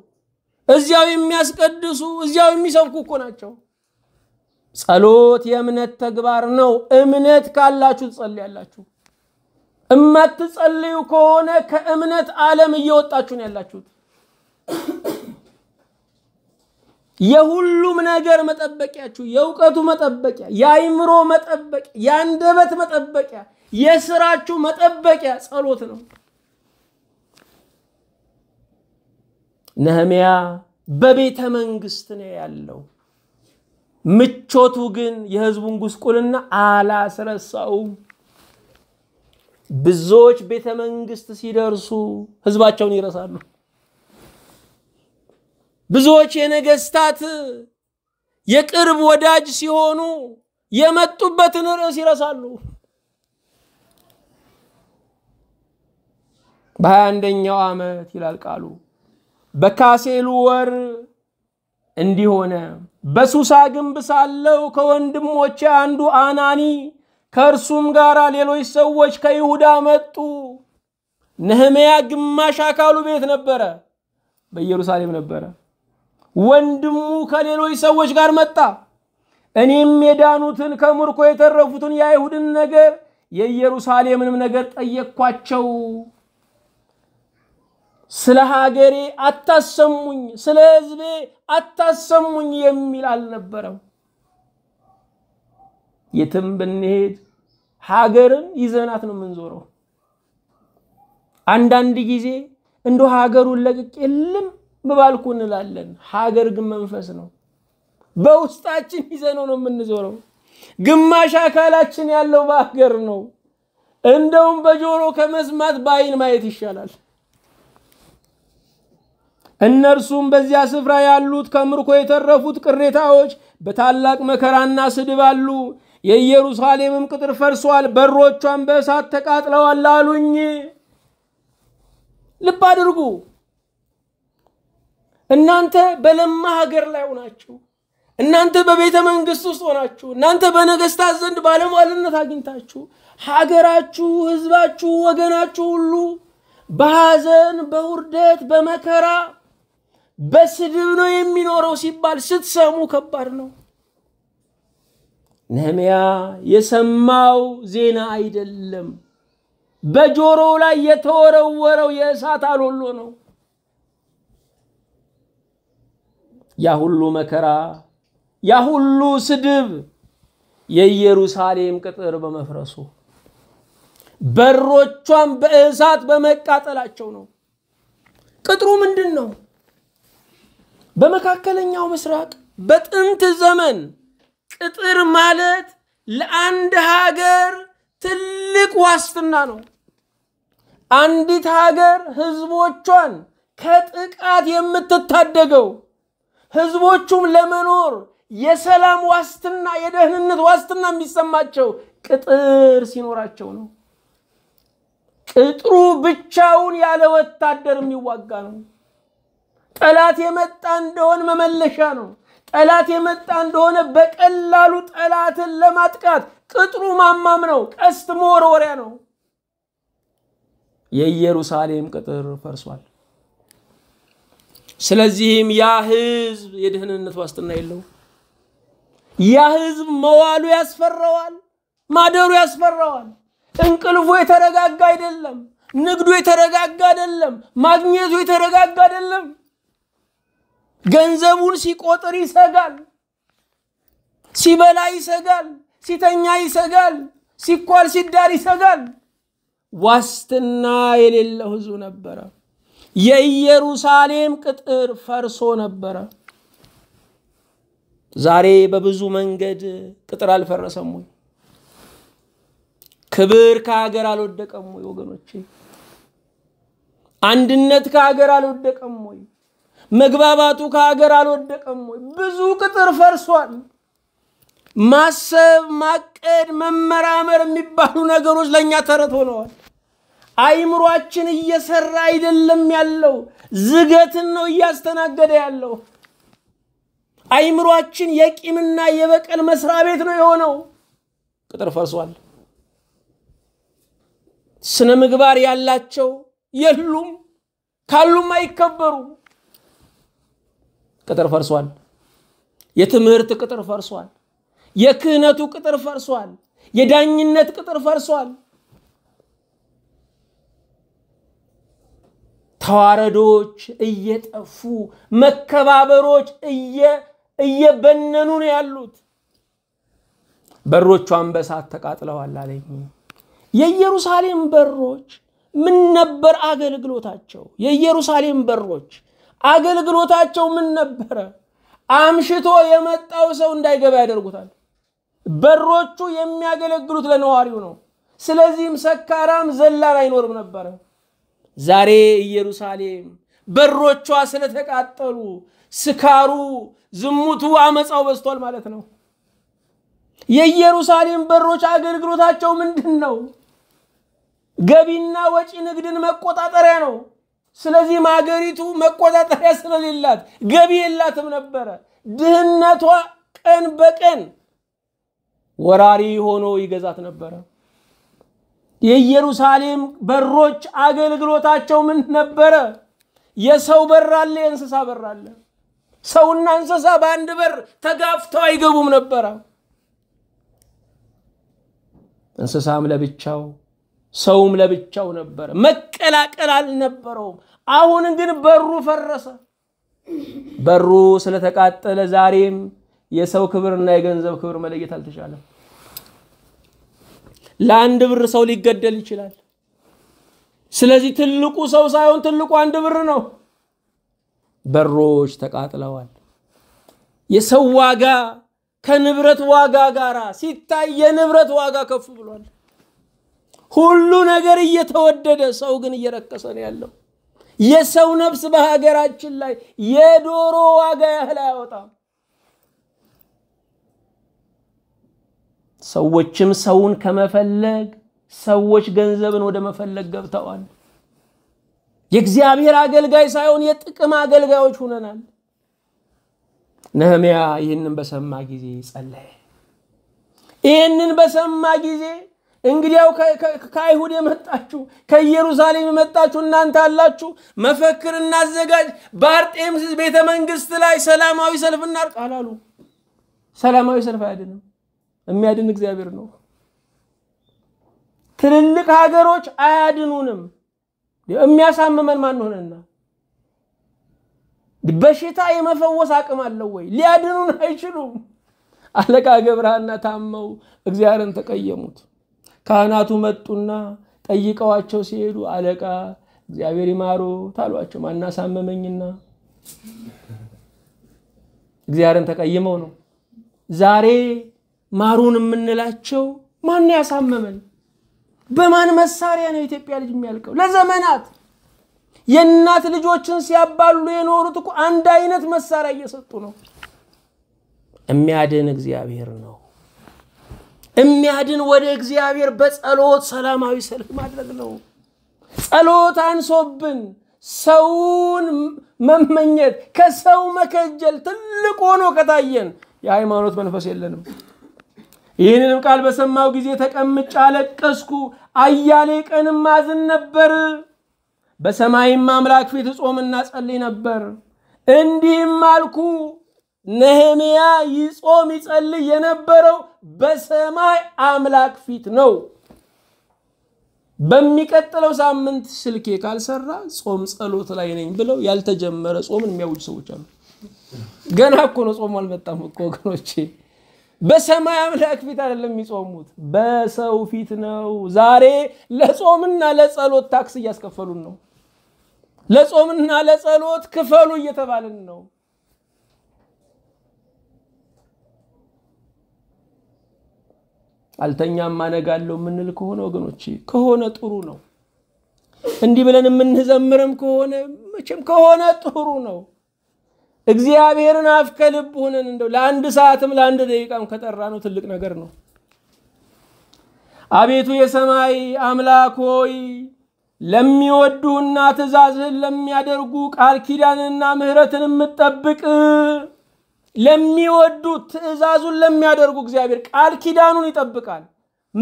እዚያው የሚያስቀድሱ እዚያው የሚሰብኩ እኮ ናቸው። ጸሎት የእምነት ተግባር ነው። እምነት ካላችሁ ትጸልያላችሁ። እማትጸልዩ ከሆነ ከእምነት ዓለም እየወጣችሁ ነው ያላችሁት። የሁሉም ነገር መጠበቂያችሁ፣ የእውቀቱ መጠበቂያ፣ የአይምሮ መጠበቂያ፣ የአንደበት መጠበቂያ፣ የስራችሁ መጠበቂያ ጸሎት ነው። ነህሚያ በቤተ መንግስት ነው ያለው። ምቾቱ ግን የህዝቡን ጉስቁልና አላስረሳውም። ብዙዎች ቤተ መንግስት ሲደርሱ ህዝባቸውን ይረሳሉ። ብዙዎች የነገስታት የቅርብ ወዳጅ ሲሆኑ የመጡበትን ርዕስ ይረሳሉ። በሀያ አንደኛው ዓመት ይላል ቃሉ በካሴሉ ወር እንዲሆነ በሱሳ ግንብ ሳለው ከወንድሞቼ አንዱ አናኒ ከእርሱም ጋር ሌሎች ሰዎች ከይሁዳ መጡ። ነህምያ ግማሽ አካሉ ቤት ነበረ፣ በኢየሩሳሌም ነበረ። ወንድሙ ከሌሎች ሰዎች ጋር መጣ። እኔም የዳኑትን ከምርኮ የተረፉትን የአይሁድን ነገር የኢየሩሳሌምንም ነገር ጠየቅኳቸው። ስለ ሀገሬ አታሰሙኝ፣ ስለ ህዝቤ አታሰሙኝ የሚል አልነበረም። የትም ብንሄድ ሀገርን ይዘናት ነው የምንዞረው። አንዳንድ ጊዜ እንደ ሀገሩን ለቅቅ የለም ብባልኩ እንላለን። ሀገር ግን መንፈስ ነው፣ በውስጣችን ይዘነው ነው የምንዞረው። ግማሽ አካላችን ያለው በሀገር ነው። እንደውም በጆሮ ከመስማት በአይን ማየት ይሻላል። እነርሱም በዚያ ስፍራ ያሉት ከምርኮ የተረፉት ቅሬታዎች በታላቅ መከራና ስድብ አሉ። የኢየሩሳሌምም ቅጥር ፈርሷል፣ በሮቿን በእሳት ተቃጥለዋል አሉኝ። ልብ አድርጉ። እናንተ በለማ ሀገር ላይ ሆናችሁ፣ እናንተ በቤተ መንግስት ውስጥ ሆናችሁ፣ እናንተ በነገስታት ዘንድ ባለሟልነት አግኝታችሁ ሀገራችሁ፣ ህዝባችሁ፣ ወገናችሁ ሁሉ በሐዘን፣ በውርደት፣ በመከራ በስድብ ነው የሚኖረው ሲባል ስትሰሙ ከባድ ነው። ነህምያ የሰማው ዜና አይደለም፣ በጆሮ ላይ የተወረወረው የእሳት አሎሎ ነው። ያ ሁሉ መከራ፣ ያ ሁሉ ስድብ የኢየሩሳሌም ቅጥር በመፍረሱ በሮቿም በእሳት በመቃጠላቸው ነው። ቅጥሩ ምንድን ነው? በመካከለኛው ምስራቅ በጥንት ዘመን ቅጥር ማለት ለአንድ ሀገር ትልቅ ዋስትና ነው። አንዲት ሀገር ህዝቦቿን ከጥቃት የምትታደገው ህዝቦቹም ለመኖር የሰላም ዋስትና የደህንነት ዋስትና የሚሰማቸው ቅጥር ሲኖራቸው ነው። ቅጥሩ ብቻውን ያለ ወታደር የሚዋጋ ነው። ጠላት የመጣ እንደሆነ መመለሻ ነው። ጠላት የመጣ እንደሆነ በቀላሉ ጠላትን ለማጥቃት ቅጥሩ ማማም ነው፣ ቀስት መወርወሪያ ነው። የኢየሩሳሌም ቅጥር ፈርሷል። ስለዚህም ያ ህዝብ የደህንነት ዋስትና የለው። ያ ህዝብ መዋሉ ያስፈራዋል፣ ማደሩ ያስፈራዋል። እንቅልፉ የተረጋጋ አይደለም። ንግዱ የተረጋጋ አይደለም። ማግኘቱ የተረጋጋ አይደለም። ገንዘቡን ሲቆጥር ይሰጋል፣ ሲበላ ይሰጋል፣ ሲተኛ ይሰጋል፣ ሲኳል ሲዳር ይሰጋል። ዋስትና የሌለው ህዝብ ነበረ። የኢየሩሳሌም ቅጥር ፈርሶ ነበረ። ዛሬ በብዙ መንገድ ቅጥር አልፈረሰም ወይ? ክብር ከሀገር አልወደቀም ወይ? ወገኖቼ አንድነት ከሀገር አልወደቀም ወይ? መግባባቱ ከሀገር አልወደቀም ወይ? ብዙ ቅጥር ፈርሷል። ማሰብ፣ ማቀድ፣ መመራመር የሚባሉ ነገሮች ለእኛ ተረት ሆነዋል። አይምሯችን እየሰራ አይደለም ያለው፣ ዝገትን ነው እያስተናገደ ያለው። አይምሯችን የቂምና የበቀል መስሪያ ቤት ነው የሆነው። ቅጥር ፈርሷል። ስነ ምግባር ያላቸው የሉም፣ ካሉም አይከበሩም። ቅጥር ፈርሷል። የትምህርት ቅጥር ፈርሷል። የክህነቱ ቅጥር ፈርሷል። የዳኝነት ቅጥር ፈርሷል። ተዋረዶች እየጠፉ መከባበሮች እየበነኑ ነው ያሉት። በሮቿን በሳት ተቃጥለዋል አለኝ። የኢየሩሳሌም በሮች ምን ነበር አገልግሎታቸው? የኢየሩሳሌም በሮች አገልግሎታቸው ምን ነበረ? አምሽቶ የመጣው ሰው እንዳይገባ ያደርጉታል። በሮቹ የሚያገለግሉት ለነዋሪው ነው። ስለዚህም ሰካራም ዘላን አይኖርም ነበረ። ዛሬ ኢየሩሳሌም በሮቿ ስለተቃጠሉ ስካሩ፣ ዝሙቱ፣ አመፃው በዝቷል ማለት ነው። የኢየሩሳሌም በሮች አገልግሎታቸው ምንድን ነው? ገቢና ወጪ ንግድን መቆጣጠሪያ ነው። ስለዚህም ማገሪቱ መቆጣጠሪያ ስለሌላት ገቢ የላትም ነበረ። ድህነቷ ቀን በቀን ወራሪ ሆኖ ይገዛት ነበረ። የኢየሩሳሌም በሮች አገልግሎታቸው ምን ነበረ? የሰው በር አለ፣ የእንስሳ በር አለ። ሰውና እንስሳ በአንድ በር ተጋፍተው አይገቡም ነበረ። እንስሳም ለብቻው ሰውም ለብቻው ነበረ፣ መቀላቀል አልነበረውም። አሁን ግን በሩ ፈረሰ። በሩ ስለተቃጠለ ዛሬም የሰው ክብርና የገንዘብ ክብር መለየት አልተቻለም። ለአንድ ብር ሰው ሊገደል ይችላል። ስለዚህ ትልቁ ሰው ሳይሆን ትልቁ አንድ ብር ነው። በሮች ተቃጥለዋል። የሰው ዋጋ ከንብረት ዋጋ ጋር ሲታይ የንብረት ዋጋ ከፍ ብሏል። ሁሉ ነገር እየተወደደ ሰው ግን እየረከሰ ነው ያለው። የሰው ነፍስ በሀገራችን ላይ የዶሮ ዋጋ ያህል አያወጣም። ሰዎችም ሰውን ከመፈለግ ሰዎች ገንዘብን ወደ መፈለግ ገብተዋል። የእግዚአብሔር አገልጋይ ሳይሆን የጥቅም አገልጋዮች ሁነናል። ነህምያ ይህንን በሰማ ጊዜ ጸለየ። ይህንን በሰማ ጊዜ እንግዲያው ከአይሁድ የመጣችሁ ከኢየሩሳሌም የመጣችሁ እናንተ አላችሁ፣ መፈክር እናዘጋጅ፣ በአርጤምስ ቤተ መንግስት ላይ ሰላማዊ ሰልፍ እናርቅ አላሉ። ሰላማዊ ሰልፍ አያድንም፣ የሚያድን እግዚአብሔር ነው። ትልልቅ ሀገሮች አያድኑንም። የሚያሳምመን ማን ሆነና? በሽታ የመፈወስ አቅም አለው ወይ? ሊያድኑን አይችሉም። አለቃ ገብረሃና ታመው እግዚአብሔርን ተቀየሙት። ካህናቱ መጡና ጠይቀዋቸው ሲሄዱ አለቃ እግዚአብሔር ይማሮ ታሏቸው። ማናሳመመኝና እግዚአብሔርን ተቀይመው ነው። ዛሬ ማሩን የምንላቸው ማን ያሳመመን? በማን መሳሪያ ነው የኢትዮጵያ ልጅ የሚያልቀው? ለዘመናት የእናት ልጆችን ሲያባሉ የኖሩት እኮ አንድ አይነት መሳሪያ እየሰጡ ነው። የሚያድን እግዚአብሔር ነው። የሚያድን ወደ እግዚአብሔር በጸሎት ሰላማዊ ሰልፍ ማድረግ ነው። ጸሎት አንሶብን ሰውን መመኘት ከሰው መከጀል ትልቅ ሆኖ ከታየን የሃይማኖት መንፈስ የለንም። ይህንንም ቃል በሰማው ጊዜ ተቀምጬ አለቀስኩ፣ አያሌ ቀንም አዝን ነበር። በሰማይም አምላክ ፊት እጾምና ጸልይ ነበር። እንዲህም አልኩ፣ ነህምያ ይጾም ይጸልይ የነበረው በሰማይ አምላክ ፊት ነው። በሚቀጥለው ሳምንት ስልኬ ካልሰራ ጾም ጸሎት ላይ ነኝ ብለው ያልተጀመረ ጾምን የሚያውጅ ሰዎች አሉ። ገና እኮ ነው ጾሙ አልመጣም እኮ ወገኖቼ። በሰማይ አምላክ ፊት አይደለም የሚጾሙት፣ በሰው ፊት ነው። ዛሬ ለጾምና ለጸሎት ታክስ እያስከፈሉን ነው። ለጾምና ለጸሎት ክፈሉ እየተባልን ነው። አልተኛም አነጋለሁ የምንል ከሆነ ወገኖቼ ከሆነ ጥሩ ነው። እንዲህ ብለን የምንዘምርም ከሆነ መቼም ከሆነ ጥሩ ነው። እግዚአብሔርን አፍ ከልብ ሆነን እንደው ለአንድ ሰዓትም ለአንድ ደቂቃም ከጠራ ነው ትልቅ ነገር ነው። አቤቱ የሰማይ አምላክ ሆይ ለሚወዱና ትእዛዝህን ለሚያደርጉ ቃል ኪዳንንና ምሕረትን የምትጠብቅ ለሚወዱት ትእዛዙን ለሚያደርጉ እግዚአብሔር ቃል ኪዳኑን ይጠብቃል፣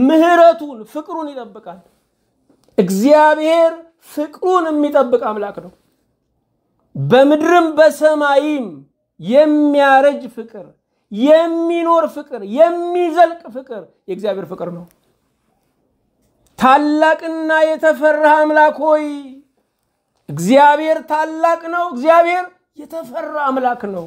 ምህረቱን፣ ፍቅሩን ይጠብቃል። እግዚአብሔር ፍቅሩን የሚጠብቅ አምላክ ነው። በምድርም በሰማይም የሚያረጅ ፍቅር፣ የሚኖር ፍቅር፣ የሚዘልቅ ፍቅር የእግዚአብሔር ፍቅር ነው። ታላቅና የተፈራ አምላክ ሆይ እግዚአብሔር ታላቅ ነው። እግዚአብሔር የተፈራ አምላክ ነው።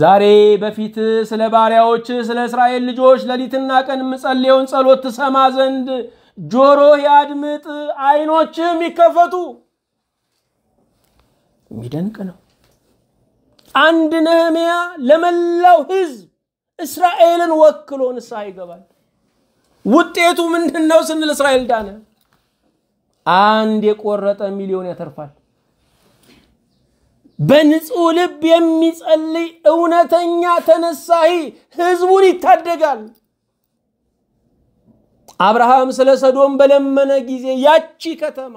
ዛሬ በፊት ስለ ባሪያዎች ስለ እስራኤል ልጆች ሌሊትና ቀን የምጸልየውን ጸሎት ትሰማ ዘንድ ጆሮህ ያድምጥ፣ አይኖችህም ይከፈቱ። የሚደንቅ ነው። አንድ ነህምያ ለመላው ህዝብ እስራኤልን ወክሎ ንስሐ ይገባል። ውጤቱ ምንድን ነው ስንል እስራኤል ዳነ። አንድ የቆረጠ ሚሊዮን ያተርፋል። በንጹሕ ልብ የሚጸልይ እውነተኛ ተነሳሂ ህዝቡን ይታደጋል። አብርሃም ስለ ሰዶም በለመነ ጊዜ ያቺ ከተማ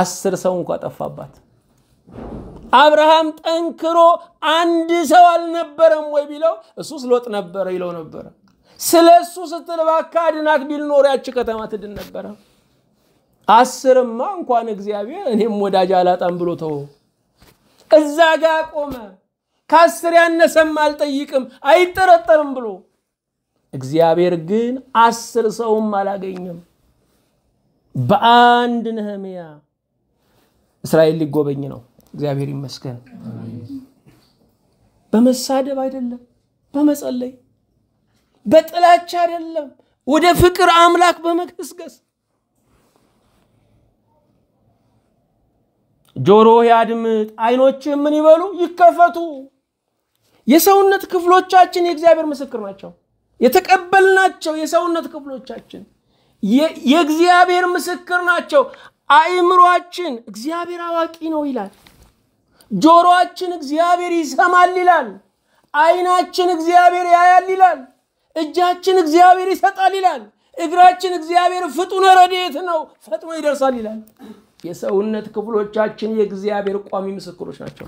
አስር ሰው እንኳ ጠፋባት። አብርሃም ጠንክሮ አንድ ሰው አልነበረም ወይ ቢለው እሱስ ሎጥ ነበረ ይለው ነበረ። ስለ እሱ ስትል እባክህ አድናት ቢል ኖሮ ያቺ ከተማ ትድን ነበረ። አስርማ እንኳን እግዚአብሔር እኔም ወዳጅ አላጣም ብሎ ተወ። እዛ ጋ ቆመ። ከአስር ያነሰም አልጠይቅም አይጠረጠርም ብሎ እግዚአብሔር ግን አስር ሰውም አላገኘም። በአንድ ነህምያ እስራኤል ሊጎበኝ ነው። እግዚአብሔር ይመስገን። በመሳደብ አይደለም፣ በመጸለይ በጥላቻ አይደለም፣ ወደ ፍቅር አምላክ በመገስገስ ጆሮህ ያድምጥ፣ አይኖችህ ምን ይበሉ ይከፈቱ። የሰውነት ክፍሎቻችን የእግዚአብሔር ምስክር ናቸው። የተቀበልናቸው የሰውነት ክፍሎቻችን የእግዚአብሔር ምስክር ናቸው። አእምሯችን እግዚአብሔር አዋቂ ነው ይላል። ጆሮአችን እግዚአብሔር ይሰማል ይላል። አይናችን እግዚአብሔር ያያል ይላል። እጃችን እግዚአብሔር ይሰጣል ይላል። እግራችን እግዚአብሔር ፍጡነ ረድኤት ነው፣ ፈጥኖ ይደርሳል ይላል። የሰውነት ክፍሎቻችን የእግዚአብሔር ቋሚ ምስክሮች ናቸው።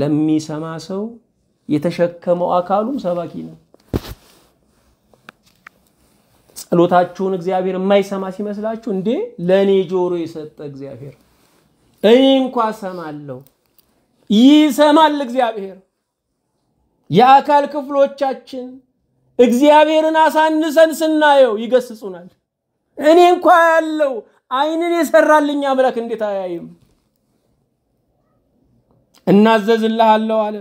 ለሚሰማ ሰው የተሸከመው አካሉም ሰባኪ ነው። ጸሎታችሁን እግዚአብሔር የማይሰማ ሲመስላችሁ እንዴ ለእኔ ጆሮ የሰጠ እግዚአብሔር እኔ እንኳ ሰማለሁ። ይሰማል እግዚአብሔር። የአካል ክፍሎቻችን እግዚአብሔርን አሳንሰን ስናየው ይገስጹናል። እኔ እንኳ ያለው አይንን የሰራልኝ አምላክ እንዴት አያይም? እናዘዝልሃለሁ አለ።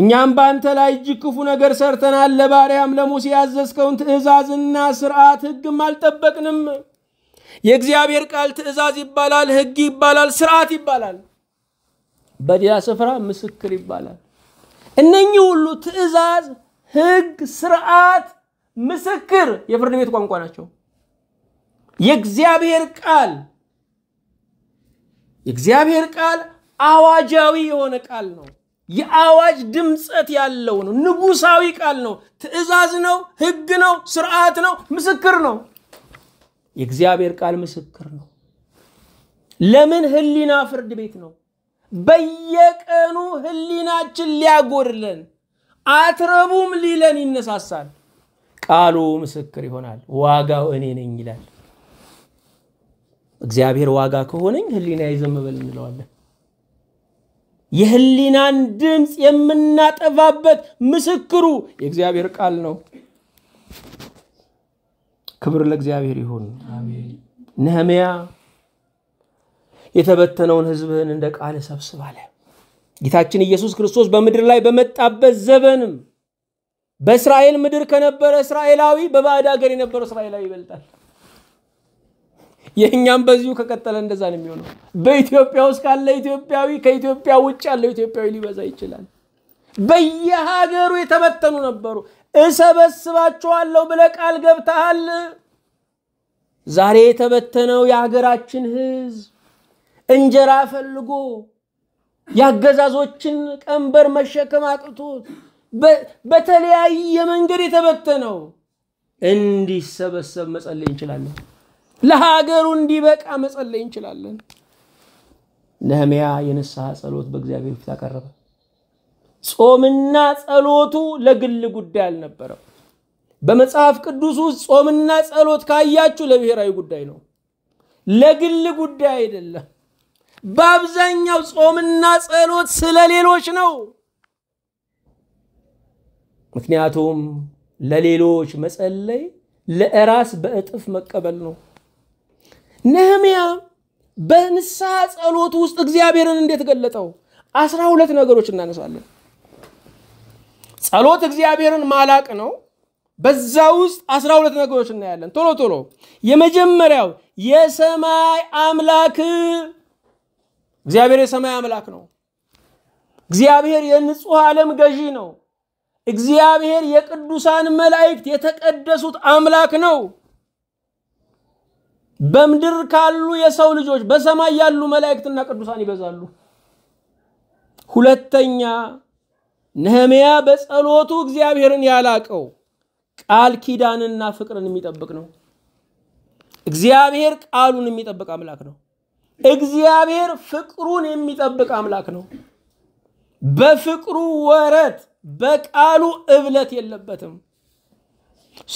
እኛም በአንተ ላይ እጅግ ክፉ ነገር ሰርተናል። ለባሪያም ለሙሴ ያዘዝከውን ትእዛዝና ስርዓት ህግም አልጠበቅንም። የእግዚአብሔር ቃል ትእዛዝ ይባላል፣ ህግ ይባላል፣ ስርዓት ይባላል፣ በሌላ ስፍራ ምስክር ይባላል። እነኚህ ሁሉ ትእዛዝ፣ ህግ፣ ስርዓት፣ ምስክር የፍርድ ቤት ቋንቋ ናቸው። የእግዚአብሔር ቃል የእግዚአብሔር ቃል አዋጃዊ የሆነ ቃል ነው። የአዋጅ ድምፀት ያለው ነው። ንጉሳዊ ቃል ነው። ትእዛዝ ነው፣ ህግ ነው፣ ስርዓት ነው፣ ምስክር ነው። የእግዚአብሔር ቃል ምስክር ነው። ለምን ህሊና ፍርድ ቤት ነው። በየቀኑ ህሊናችን ሊያጎድለን አትረቡም ሊለን ይነሳሳል። ቃሉ ምስክር ይሆናል። ዋጋው እኔ ነኝ ይላል። እግዚአብሔር ዋጋ ከሆነኝ ህሊና ይዘምበል እንለዋለን። የህሊናን ድምፅ የምናጠፋበት ምስክሩ የእግዚአብሔር ቃል ነው። ክብር ለእግዚአብሔር ይሁን። ነህምያ የተበተነውን ህዝብህን እንደ ቃል ሰብስብ አለ። ጌታችን ኢየሱስ ክርስቶስ በምድር ላይ በመጣበት ዘመንም በእስራኤል ምድር ከነበረ እስራኤላዊ በባዕድ ሀገር የነበረው እስራኤላዊ ይበልጣል። የእኛም በዚሁ ከቀጠለ እንደዛ ነው የሚሆነው። በኢትዮጵያ ውስጥ ካለ ኢትዮጵያዊ ከኢትዮጵያ ውጭ ያለው ኢትዮጵያዊ ሊበዛ ይችላል። በየሀገሩ የተበተኑ ነበሩ። እሰበስባቸዋለሁ ብለ ቃል ገብተሃል። ዛሬ የተበተነው የሀገራችን ህዝብ እንጀራ ፈልጎ የአገዛዞችን ቀንበር መሸከም አቅቶት በተለያየ መንገድ የተበተነው እንዲሰበሰብ መጸለይ እንችላለን። ለሀገሩ እንዲበቃ መጸለይ እንችላለን። ነህምያ የንስሐ ጸሎት በእግዚአብሔር ፊት አቀረበ። ጾምና ጸሎቱ ለግል ጉዳይ አልነበረም። በመጽሐፍ ቅዱስ ውስጥ ጾምና ጸሎት ካያችሁ ለብሔራዊ ጉዳይ ነው፣ ለግል ጉዳይ አይደለም። በአብዛኛው ጾምና ጸሎት ስለ ሌሎች ነው። ምክንያቱም ለሌሎች መጸለይ ለእራስ በእጥፍ መቀበል ነው። ነህምያ በንስሐ ጸሎት ውስጥ እግዚአብሔርን እንዴት ገለጠው? አስራ ሁለት ነገሮች እናነሳለን። ጸሎት እግዚአብሔርን ማላቅ ነው። በዛ ውስጥ አስራ ሁለት ነገሮች እናያለን። ቶሎ ቶሎ የመጀመሪያው የሰማይ አምላክ እግዚአብሔር የሰማይ አምላክ ነው። እግዚአብሔር የንጹሕ ዓለም ገዢ ነው። እግዚአብሔር የቅዱሳን መላእክት የተቀደሱት አምላክ ነው። በምድር ካሉ የሰው ልጆች በሰማይ ያሉ መላእክትና ቅዱሳን ይበዛሉ። ሁለተኛ ነህምያ በጸሎቱ እግዚአብሔርን ያላቀው ቃል ኪዳንና ፍቅርን የሚጠብቅ ነው። እግዚአብሔር ቃሉን የሚጠብቅ አምላክ ነው። እግዚአብሔር ፍቅሩን የሚጠብቅ አምላክ ነው። በፍቅሩ ወረት በቃሉ እብለት የለበትም።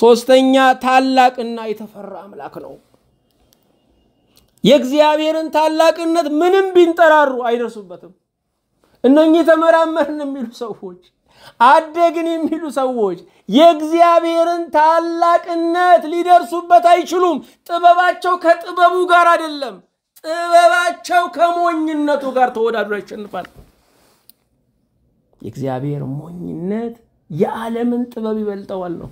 ሶስተኛ ታላቅና የተፈራ አምላክ ነው። የእግዚአብሔርን ታላቅነት ምንም ቢንጠራሩ አይደርሱበትም። እነኚህ ተመራመርን የሚሉ ሰዎች አደግን የሚሉ ሰዎች የእግዚአብሔርን ታላቅነት ሊደርሱበት አይችሉም። ጥበባቸው ከጥበቡ ጋር አይደለም። ጥበባቸው ከሞኝነቱ ጋር ተወዳድሮ ያሸንፋል። የእግዚአብሔር ሞኝነት የዓለምን ጥበብ ይበልጠዋል ነው።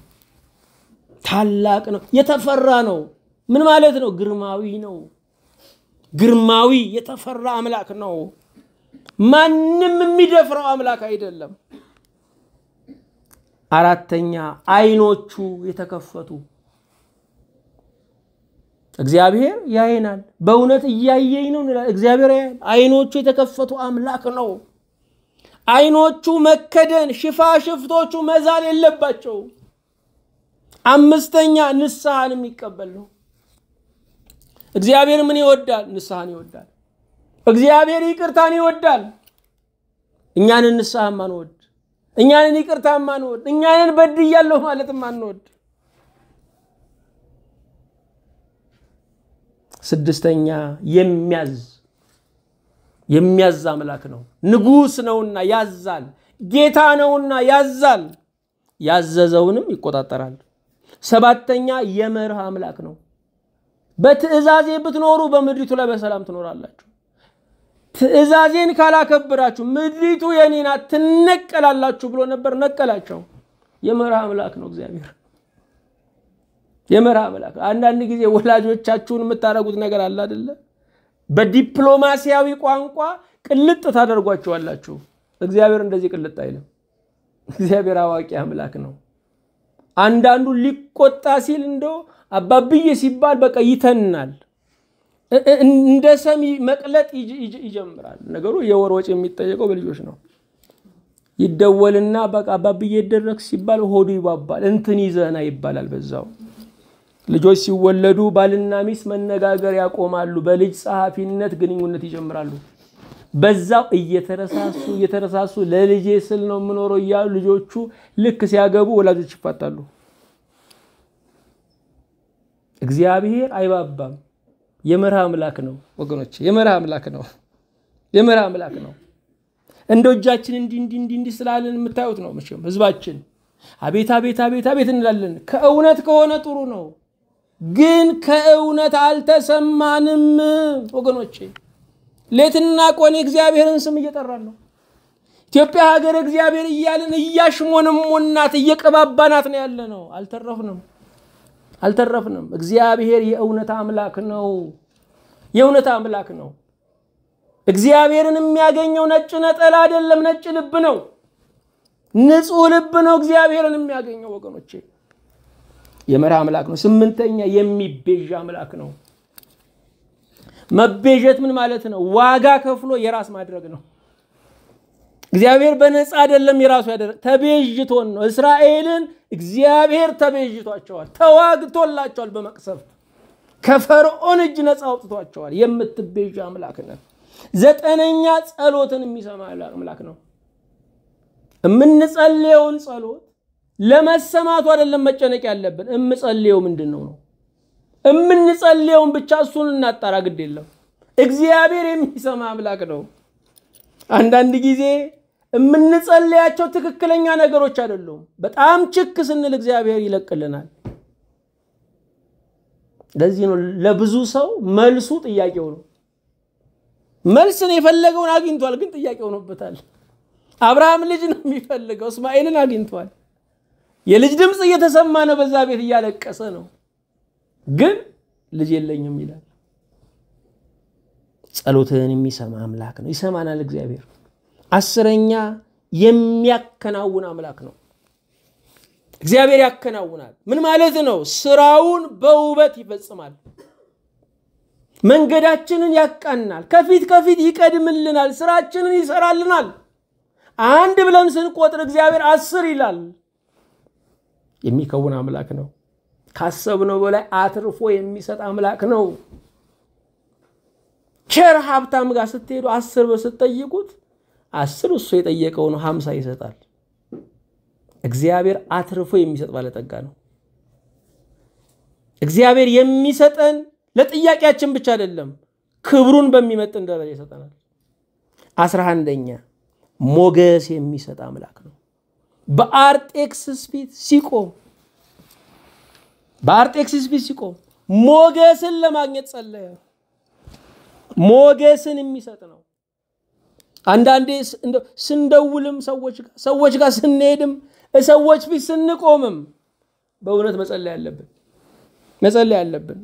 ታላቅ ነው፣ የተፈራ ነው። ምን ማለት ነው? ግርማዊ ነው። ግርማዊ የተፈራ አምላክ ነው። ማንም የሚደፍረው አምላክ አይደለም። አራተኛ አይኖቹ የተከፈቱ እግዚአብሔር ያየናል። በእውነት እያየኝ ነው እንላል። እግዚአብሔር ያያል። አይኖቹ የተከፈቱ አምላክ ነው። አይኖቹ መከደን፣ ሽፋሽፍቶቹ መዛል የለባቸው። አምስተኛ ንስሐን የሚቀበል ነው። እግዚአብሔር ምን ይወዳል? ንስሐን ይወዳል። እግዚአብሔር ይቅርታን ይወዳል። እኛንን ንስሐ ማንወድ፣ እኛንን ይቅርታ ማንወድ፣ እኛንን በድያለሁ ማለት ማንወድ። ስድስተኛ የሚያዝ የሚያዝ አምላክ ነው። ንጉሥ ነውና ያዛል። ጌታ ነውና ያዛል። ያዘዘውንም ይቆጣጠራል። ሰባተኛ የመርህ አምላክ ነው። በትእዛዜ ብትኖሩ በምድሪቱ ላይ በሰላም ትኖራላችሁ። ትእዛዜን ካላከብራችሁ ምድሪቱ የኔ ናት ትነቀላላችሁ ብሎ ነበር። ነቀላቸው። የመርህ አምላክ ነው እግዚአብሔር። የመርሃ አምላክ። አንዳንድ ጊዜ ወላጆቻችሁን የምታደርጉት ነገር አለ አደለ? በዲፕሎማሲያዊ ቋንቋ ቅልጥ ታደርጓቸዋላችሁ። እግዚአብሔር እንደዚህ ቅልጥ አይልም። እግዚአብሔር አዋቂ አምላክ ነው። አንዳንዱ ሊቆጣ ሲል እንደው አባብዬ ሲባል በቃ ይተናል። እንደ ሰሚ መቅለጥ ይጀምራል። ነገሩ የወር ወጪ የሚጠየቀው በልጆች ነው። ይደወልና በቃ አባብዬ ይደረግ ሲባል ሆዱ ይባባል፣ እንትን ይዘና ይባላል። በዛው ልጆች ሲወለዱ ባልና ሚስት መነጋገር ያቆማሉ። በልጅ ጸሐፊነት ግንኙነት ይጀምራሉ። በዛው እየተረሳሱ እየተረሳሱ ለልጄ ስል ነው የምኖረው እያሉ ልጆቹ ልክ ሲያገቡ ወላጆች ይፋታሉ። እግዚአብሔር አይባባም። የመርሃ አምላክ ነው ወገኖች፣ የመርሃ አምላክ ነው። የመርሃ አምላክ ነው። እንደ እጃችን እንዲ እንዲ እንዲ እንዲ ስላለን የምታዩት ነው መቼም ህዝባችን። አቤት አቤት አቤት አቤት እንላለን። ከእውነት ከሆነ ጥሩ ነው፣ ግን ከእውነት አልተሰማንም ወገኖቼ። ሌትና ቆን እግዚአብሔርን ስም እየጠራን ነው። ኢትዮጵያ ሀገር እግዚአብሔር እያልን እያሽሞንሞናት እየቀባባናት ነው ያለ ነው። አልተረፍንም። አልተረፍንም። እግዚአብሔር የእውነት አምላክ ነው። የእውነት አምላክ ነው። እግዚአብሔርን የሚያገኘው ነጭ ነጠላ አይደለም፣ ነጭ ልብ ነው። ንጹህ ልብ ነው እግዚአብሔርን የሚያገኘው ወገኖቼ። የመራ አምላክ ነው። ስምንተኛ የሚቤዥ አምላክ ነው። መቤዠት ምን ማለት ነው? ዋጋ ከፍሎ የራስ ማድረግ ነው። እግዚአብሔር በነፃ አይደለም የራሱ ያደረ ተቤዥቶን ነው። እስራኤልን እግዚአብሔር ተቤዥቷቸዋል፣ ተዋግቶላቸዋል። በመቅሰፍት ከፈርዖን እጅ ነፃ አውጥቷቸዋል። የምትቤዥ አምላክ ነው። ዘጠነኛ ጸሎትን የሚሰማ አምላክ ነው። የምንጸልየውን ጸሎት ለመሰማቱ አይደለም መጨነቅ ያለብን። የምጸልየው ምንድን ነው ነው የምንጸልየውን ብቻ እሱን እናጣራ፣ ግድ የለም እግዚአብሔር የሚሰማ አምላክ ነው። አንዳንድ ጊዜ የምንጸልያቸው ትክክለኛ ነገሮች አይደሉም። በጣም ችክ ስንል እግዚአብሔር ይለቅልናል። ለዚህ ነው ለብዙ ሰው መልሱ ጥያቄው ነው። መልስን የፈለገውን አግኝቷል፣ ግን ጥያቄ ሆኖበታል። አብርሃም ልጅ ነው የሚፈልገው፣ እስማኤልን አግኝቷል። የልጅ ድምፅ እየተሰማ ነው፣ በዛ ቤት እያለቀሰ ነው። ግን ልጅ የለኝም ይላል። ጸሎትህን የሚሰማ አምላክ ነው። ይሰማናል እግዚአብሔር አስረኛ የሚያከናውን አምላክ ነው። እግዚአብሔር ያከናውናል። ምን ማለት ነው? ስራውን በውበት ይፈጽማል። መንገዳችንን ያቃናል። ከፊት ከፊት ይቀድምልናል። ስራችንን ይሰራልናል። አንድ ብለን ስንቆጥር እግዚአብሔር አስር ይላል። የሚከውን አምላክ ነው። ካሰብነው በላይ አትርፎ የሚሰጥ አምላክ ነው። ቸር ሀብታም ጋር ስትሄዱ አስር ብር ስትጠይቁት አስር እሱ የጠየቀውን ሀምሳ ይሰጣል። እግዚአብሔር አትርፎ የሚሰጥ ባለጠጋ ነው። እግዚአብሔር የሚሰጠን ለጥያቄያችን ብቻ አይደለም፣ ክብሩን በሚመጥን ደረጃ ይሰጠናል። አስራ አንደኛ ሞገስ የሚሰጥ አምላክ ነው። በአርጤክስስ ፊት ሲቆም በአርጤክስስ ፊት ሲቆም ሞገስን ለማግኘት ጸለየ። ሞገስን የሚሰጥ ነው። አንዳንዴ ስንደውልም ሰዎች ጋር ሰዎች ጋር ስንሄድም ሰዎች ፊት ስንቆምም በእውነት መጸለይ አለብን መጸለይ አለብን።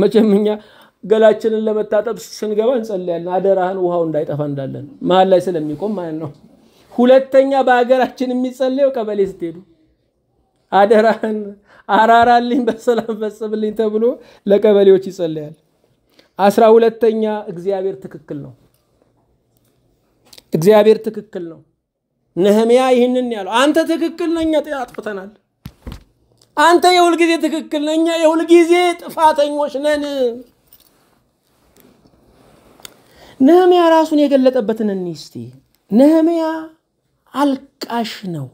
መቼም እኛ ገላችንን ለመታጠብ ስንገባ እንጸለያለን። አደራህን ውሃው እንዳይጠፋ እንዳለን መሀል ላይ ስለሚቆም ማለት ነው። ሁለተኛ በሀገራችን የሚጸለየው ቀበሌ ስትሄዱ አደራህን አራራልኝ፣ በሰላም ፈጽምልኝ ተብሎ ለቀበሌዎች ይጸለያል። አስራ ሁለተኛ እግዚአብሔር ትክክል ነው። እግዚአብሔር ትክክል ነው። ነህምያ ይህንን ያለው አንተ ትክክል ነኛ አጥፍተናል። አንተ የሁልጊዜ ትክክል ነኛ፣ የሁልጊዜ ጥፋተኞች ነን። ነህምያ ራሱን የገለጠበትን እንስቲ ነህምያ አልቃሽ ነው።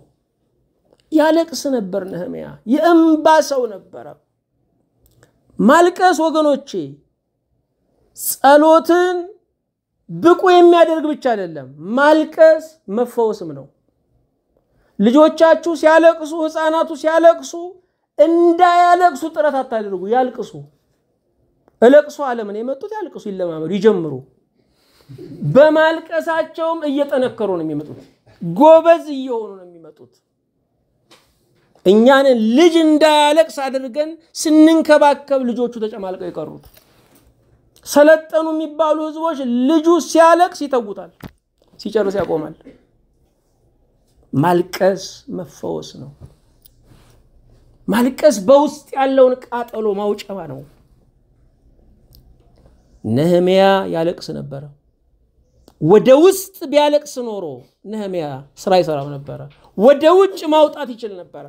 ያለቅስ ነበር ነህምያ። የእንባ ሰው ነበረ። ማልቀስ ወገኖቼ ጸሎትን ብቁ የሚያደርግ ብቻ አይደለም፣ ማልቀስ መፈወስም ነው። ልጆቻችሁ ሲያለቅሱ፣ ህፃናቱ ሲያለቅሱ እንዳያለቅሱ ጥረት አታደርጉ። ያልቅሱ። እለቅሱ አለምን የመጡት ያልቅሱ፣ ይለማመዱ፣ ይጀምሩ። በማልቀሳቸውም እየጠነከሩ ነው የሚመጡት፣ ጎበዝ እየሆኑ ነው የሚመጡት። እኛንን ልጅ እንዳያለቅስ አድርገን ስንንከባከብ ልጆቹ ተጨማልቀው የቀሩት ሰለጠኑ የሚባሉ ህዝቦች ልጁ ሲያለቅስ ይተውታል፣ ሲጨርስ ያቆማል። ማልቀስ መፈወስ ነው። ማልቀስ በውስጥ ያለውን ቃጠሎ ማውጫ ነው። ነህሚያ ያለቅስ ነበረ። ወደ ውስጥ ቢያለቅስ ኖሮ ነህሚያ ስራ ይሰራም ነበረ። ወደ ውጭ ማውጣት ይችል ነበረ።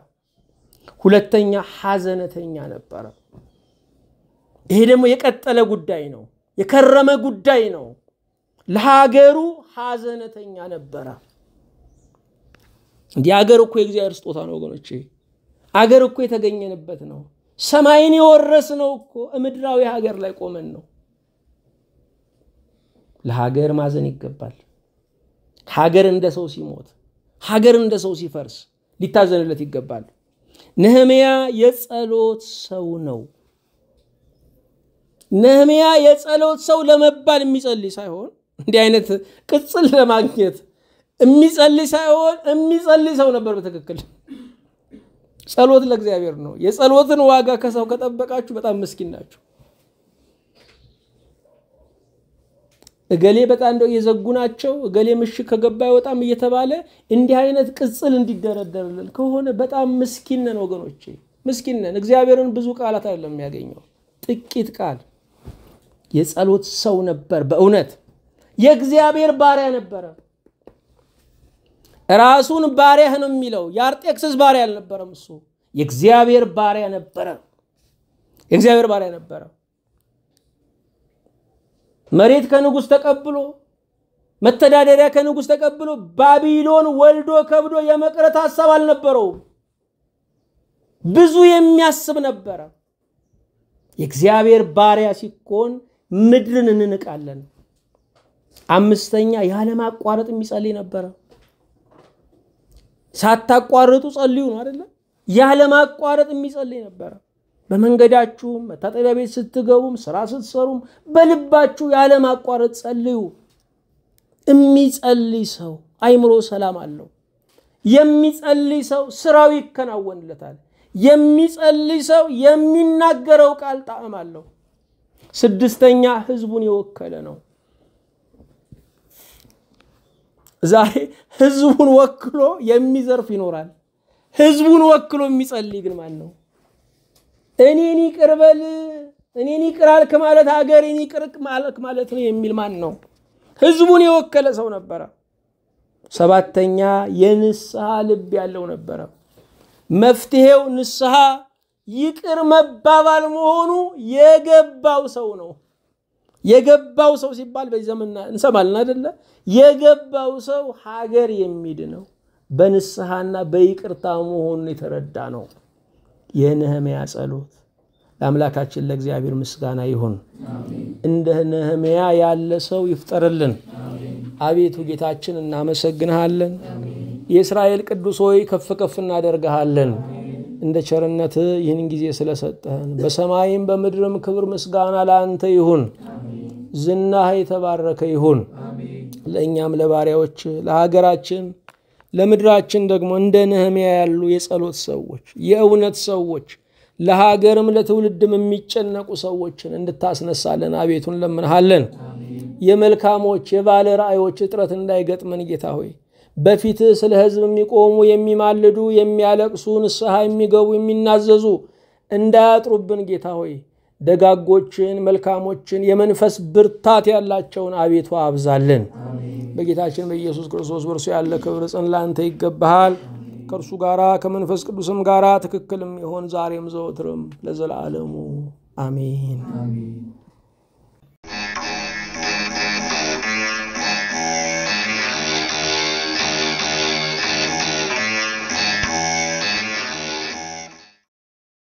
ሁለተኛ ሐዘነተኛ ነበረ። ይሄ ደግሞ የቀጠለ ጉዳይ ነው፣ የከረመ ጉዳይ ነው። ለሀገሩ ሀዘነተኛ ነበረ። እንዲህ አገር እኮ የእግዚአብሔር ስጦታ ነው ወገኖቼ። አገር እኮ የተገኘንበት ነው። ሰማይን የወረስ ነው እኮ ምድራዊ ሀገር ላይ ቆመን ነው። ለሀገር ማዘን ይገባል። ሀገር እንደ ሰው ሲሞት፣ ሀገር እንደ ሰው ሲፈርስ ሊታዘንለት ይገባል። ነህምያ የጸሎት ሰው ነው። ነህሚያ የጸሎት ሰው ለመባል የሚጸልይ ሳይሆን እንዲህ አይነት ቅጽል ለማግኘት የሚጸልይ ሳይሆን የሚጸልይ ሰው ነበር በትክክል ጸሎት ለእግዚአብሔር ነው የጸሎትን ዋጋ ከሰው ከጠበቃችሁ በጣም ምስኪን ናችሁ እገሌ በጣም እንደው እየዘጉ ናቸው እገሌ ምሽግ ከገባ ይወጣም እየተባለ እንዲህ አይነት ቅጽል እንዲደረደርልን ከሆነ በጣም ምስኪን ነን ወገኖቼ ምስኪን ነን እግዚአብሔርን ብዙ ቃላት አይደለም የሚያገኘው ጥቂት ቃል የጸሎት ሰው ነበር። በእውነት የእግዚአብሔር ባሪያ ነበረ። ራሱን ባሪያህ ነው የሚለው። የአርጤክስስ ባሪያ አልነበረም። እሱ የእግዚአብሔር ባሪያ ነበረ። የእግዚአብሔር ባሪያ ነበረ። መሬት ከንጉሥ ተቀብሎ መተዳደሪያ ከንጉሥ ተቀብሎ ባቢሎን ወልዶ ከብዶ የመቅረት ሀሳብ አልነበረውም። ብዙ የሚያስብ ነበረ። የእግዚአብሔር ባሪያ ሲኮን ምድርን እንንቃለን። አምስተኛ ያለማቋረጥ የሚጸልይ ነበረ። ሳታቋርጡ ጸልዩ ነው አይደለ? ያለማቋረጥ የሚጸልይ ነበረ። በመንገዳችሁም መታጠቢያ ቤት ስትገቡም ስራ ስትሰሩም በልባችሁ ያለማቋረጥ ጸልዩ። የሚጸልይ ሰው አይምሮ ሰላም አለው። የሚጸልይ ሰው ስራው ይከናወንለታል። የሚጸልይ ሰው የሚናገረው ቃል ጣዕም አለው። ስድስተኛ ህዝቡን የወከለ ነው። ዛሬ ህዝቡን ወክሎ የሚዘርፍ ይኖራል። ህዝቡን ወክሎ የሚጸልይ ግን ማን ነው? እኔን ይቅር በል እኔን ይቅር አልክ ማለት ሀገሬን ይቅር አልክ ማለት ነው የሚል ማን ነው? ህዝቡን የወከለ ሰው ነበረ። ሰባተኛ የንስሐ ልብ ያለው ነበረ። መፍትሄው ንስሐ ይቅር መባባል መሆኑ የገባው ሰው ነው። የገባው ሰው ሲባል በዚህ ዘመን እንሰማልን አይደለ? የገባው ሰው ሀገር የሚድ ነው በንስሐና በይቅርታ መሆኑን የተረዳ ነው። የነህምያ ጸሎት ለአምላካችን ለእግዚአብሔር ምስጋና ይሁን። እንደ ነህምያ ያለ ሰው ይፍጠርልን። አቤቱ ጌታችን እናመሰግንሃለን። የእስራኤል ቅዱስ ሆይ ከፍ ከፍ እናደርግሃለን። እንደ ቸርነት ይህን ጊዜ ስለሰጠህን በሰማይም በምድርም ክብር ምስጋና ለአንተ ይሁን። ዝናህ የተባረከ ይሁን። ለእኛም ለባሪያዎች፣ ለሀገራችን፣ ለምድራችን ደግሞ እንደ ነህምያ ያሉ የጸሎት ሰዎች፣ የእውነት ሰዎች ለሀገርም ለትውልድም የሚጨነቁ ሰዎችን እንድታስነሳለን አቤቱን ለምንሃለን። የመልካሞች የባለ ራእዮች እጥረት እንዳይገጥመን ጌታ ሆይ በፊትህ ስለ ሕዝብ የሚቆሙ የሚማልዱ የሚያለቅሱ ንስሐ የሚገቡ የሚናዘዙ እንዳያጥሩብን ጌታ ሆይ ደጋጎችን መልካሞችን የመንፈስ ብርታት ያላቸውን አቤቱ አብዛልን። በጌታችን በኢየሱስ ክርስቶስ በእርሱ ያለ ክብር ጽን ላንተ ይገባሃል። ከእርሱ ጋራ ከመንፈስ ቅዱስም ጋራ ትክክልም ይሆን ዛሬም ዘወትርም ለዘላለሙ አሜን።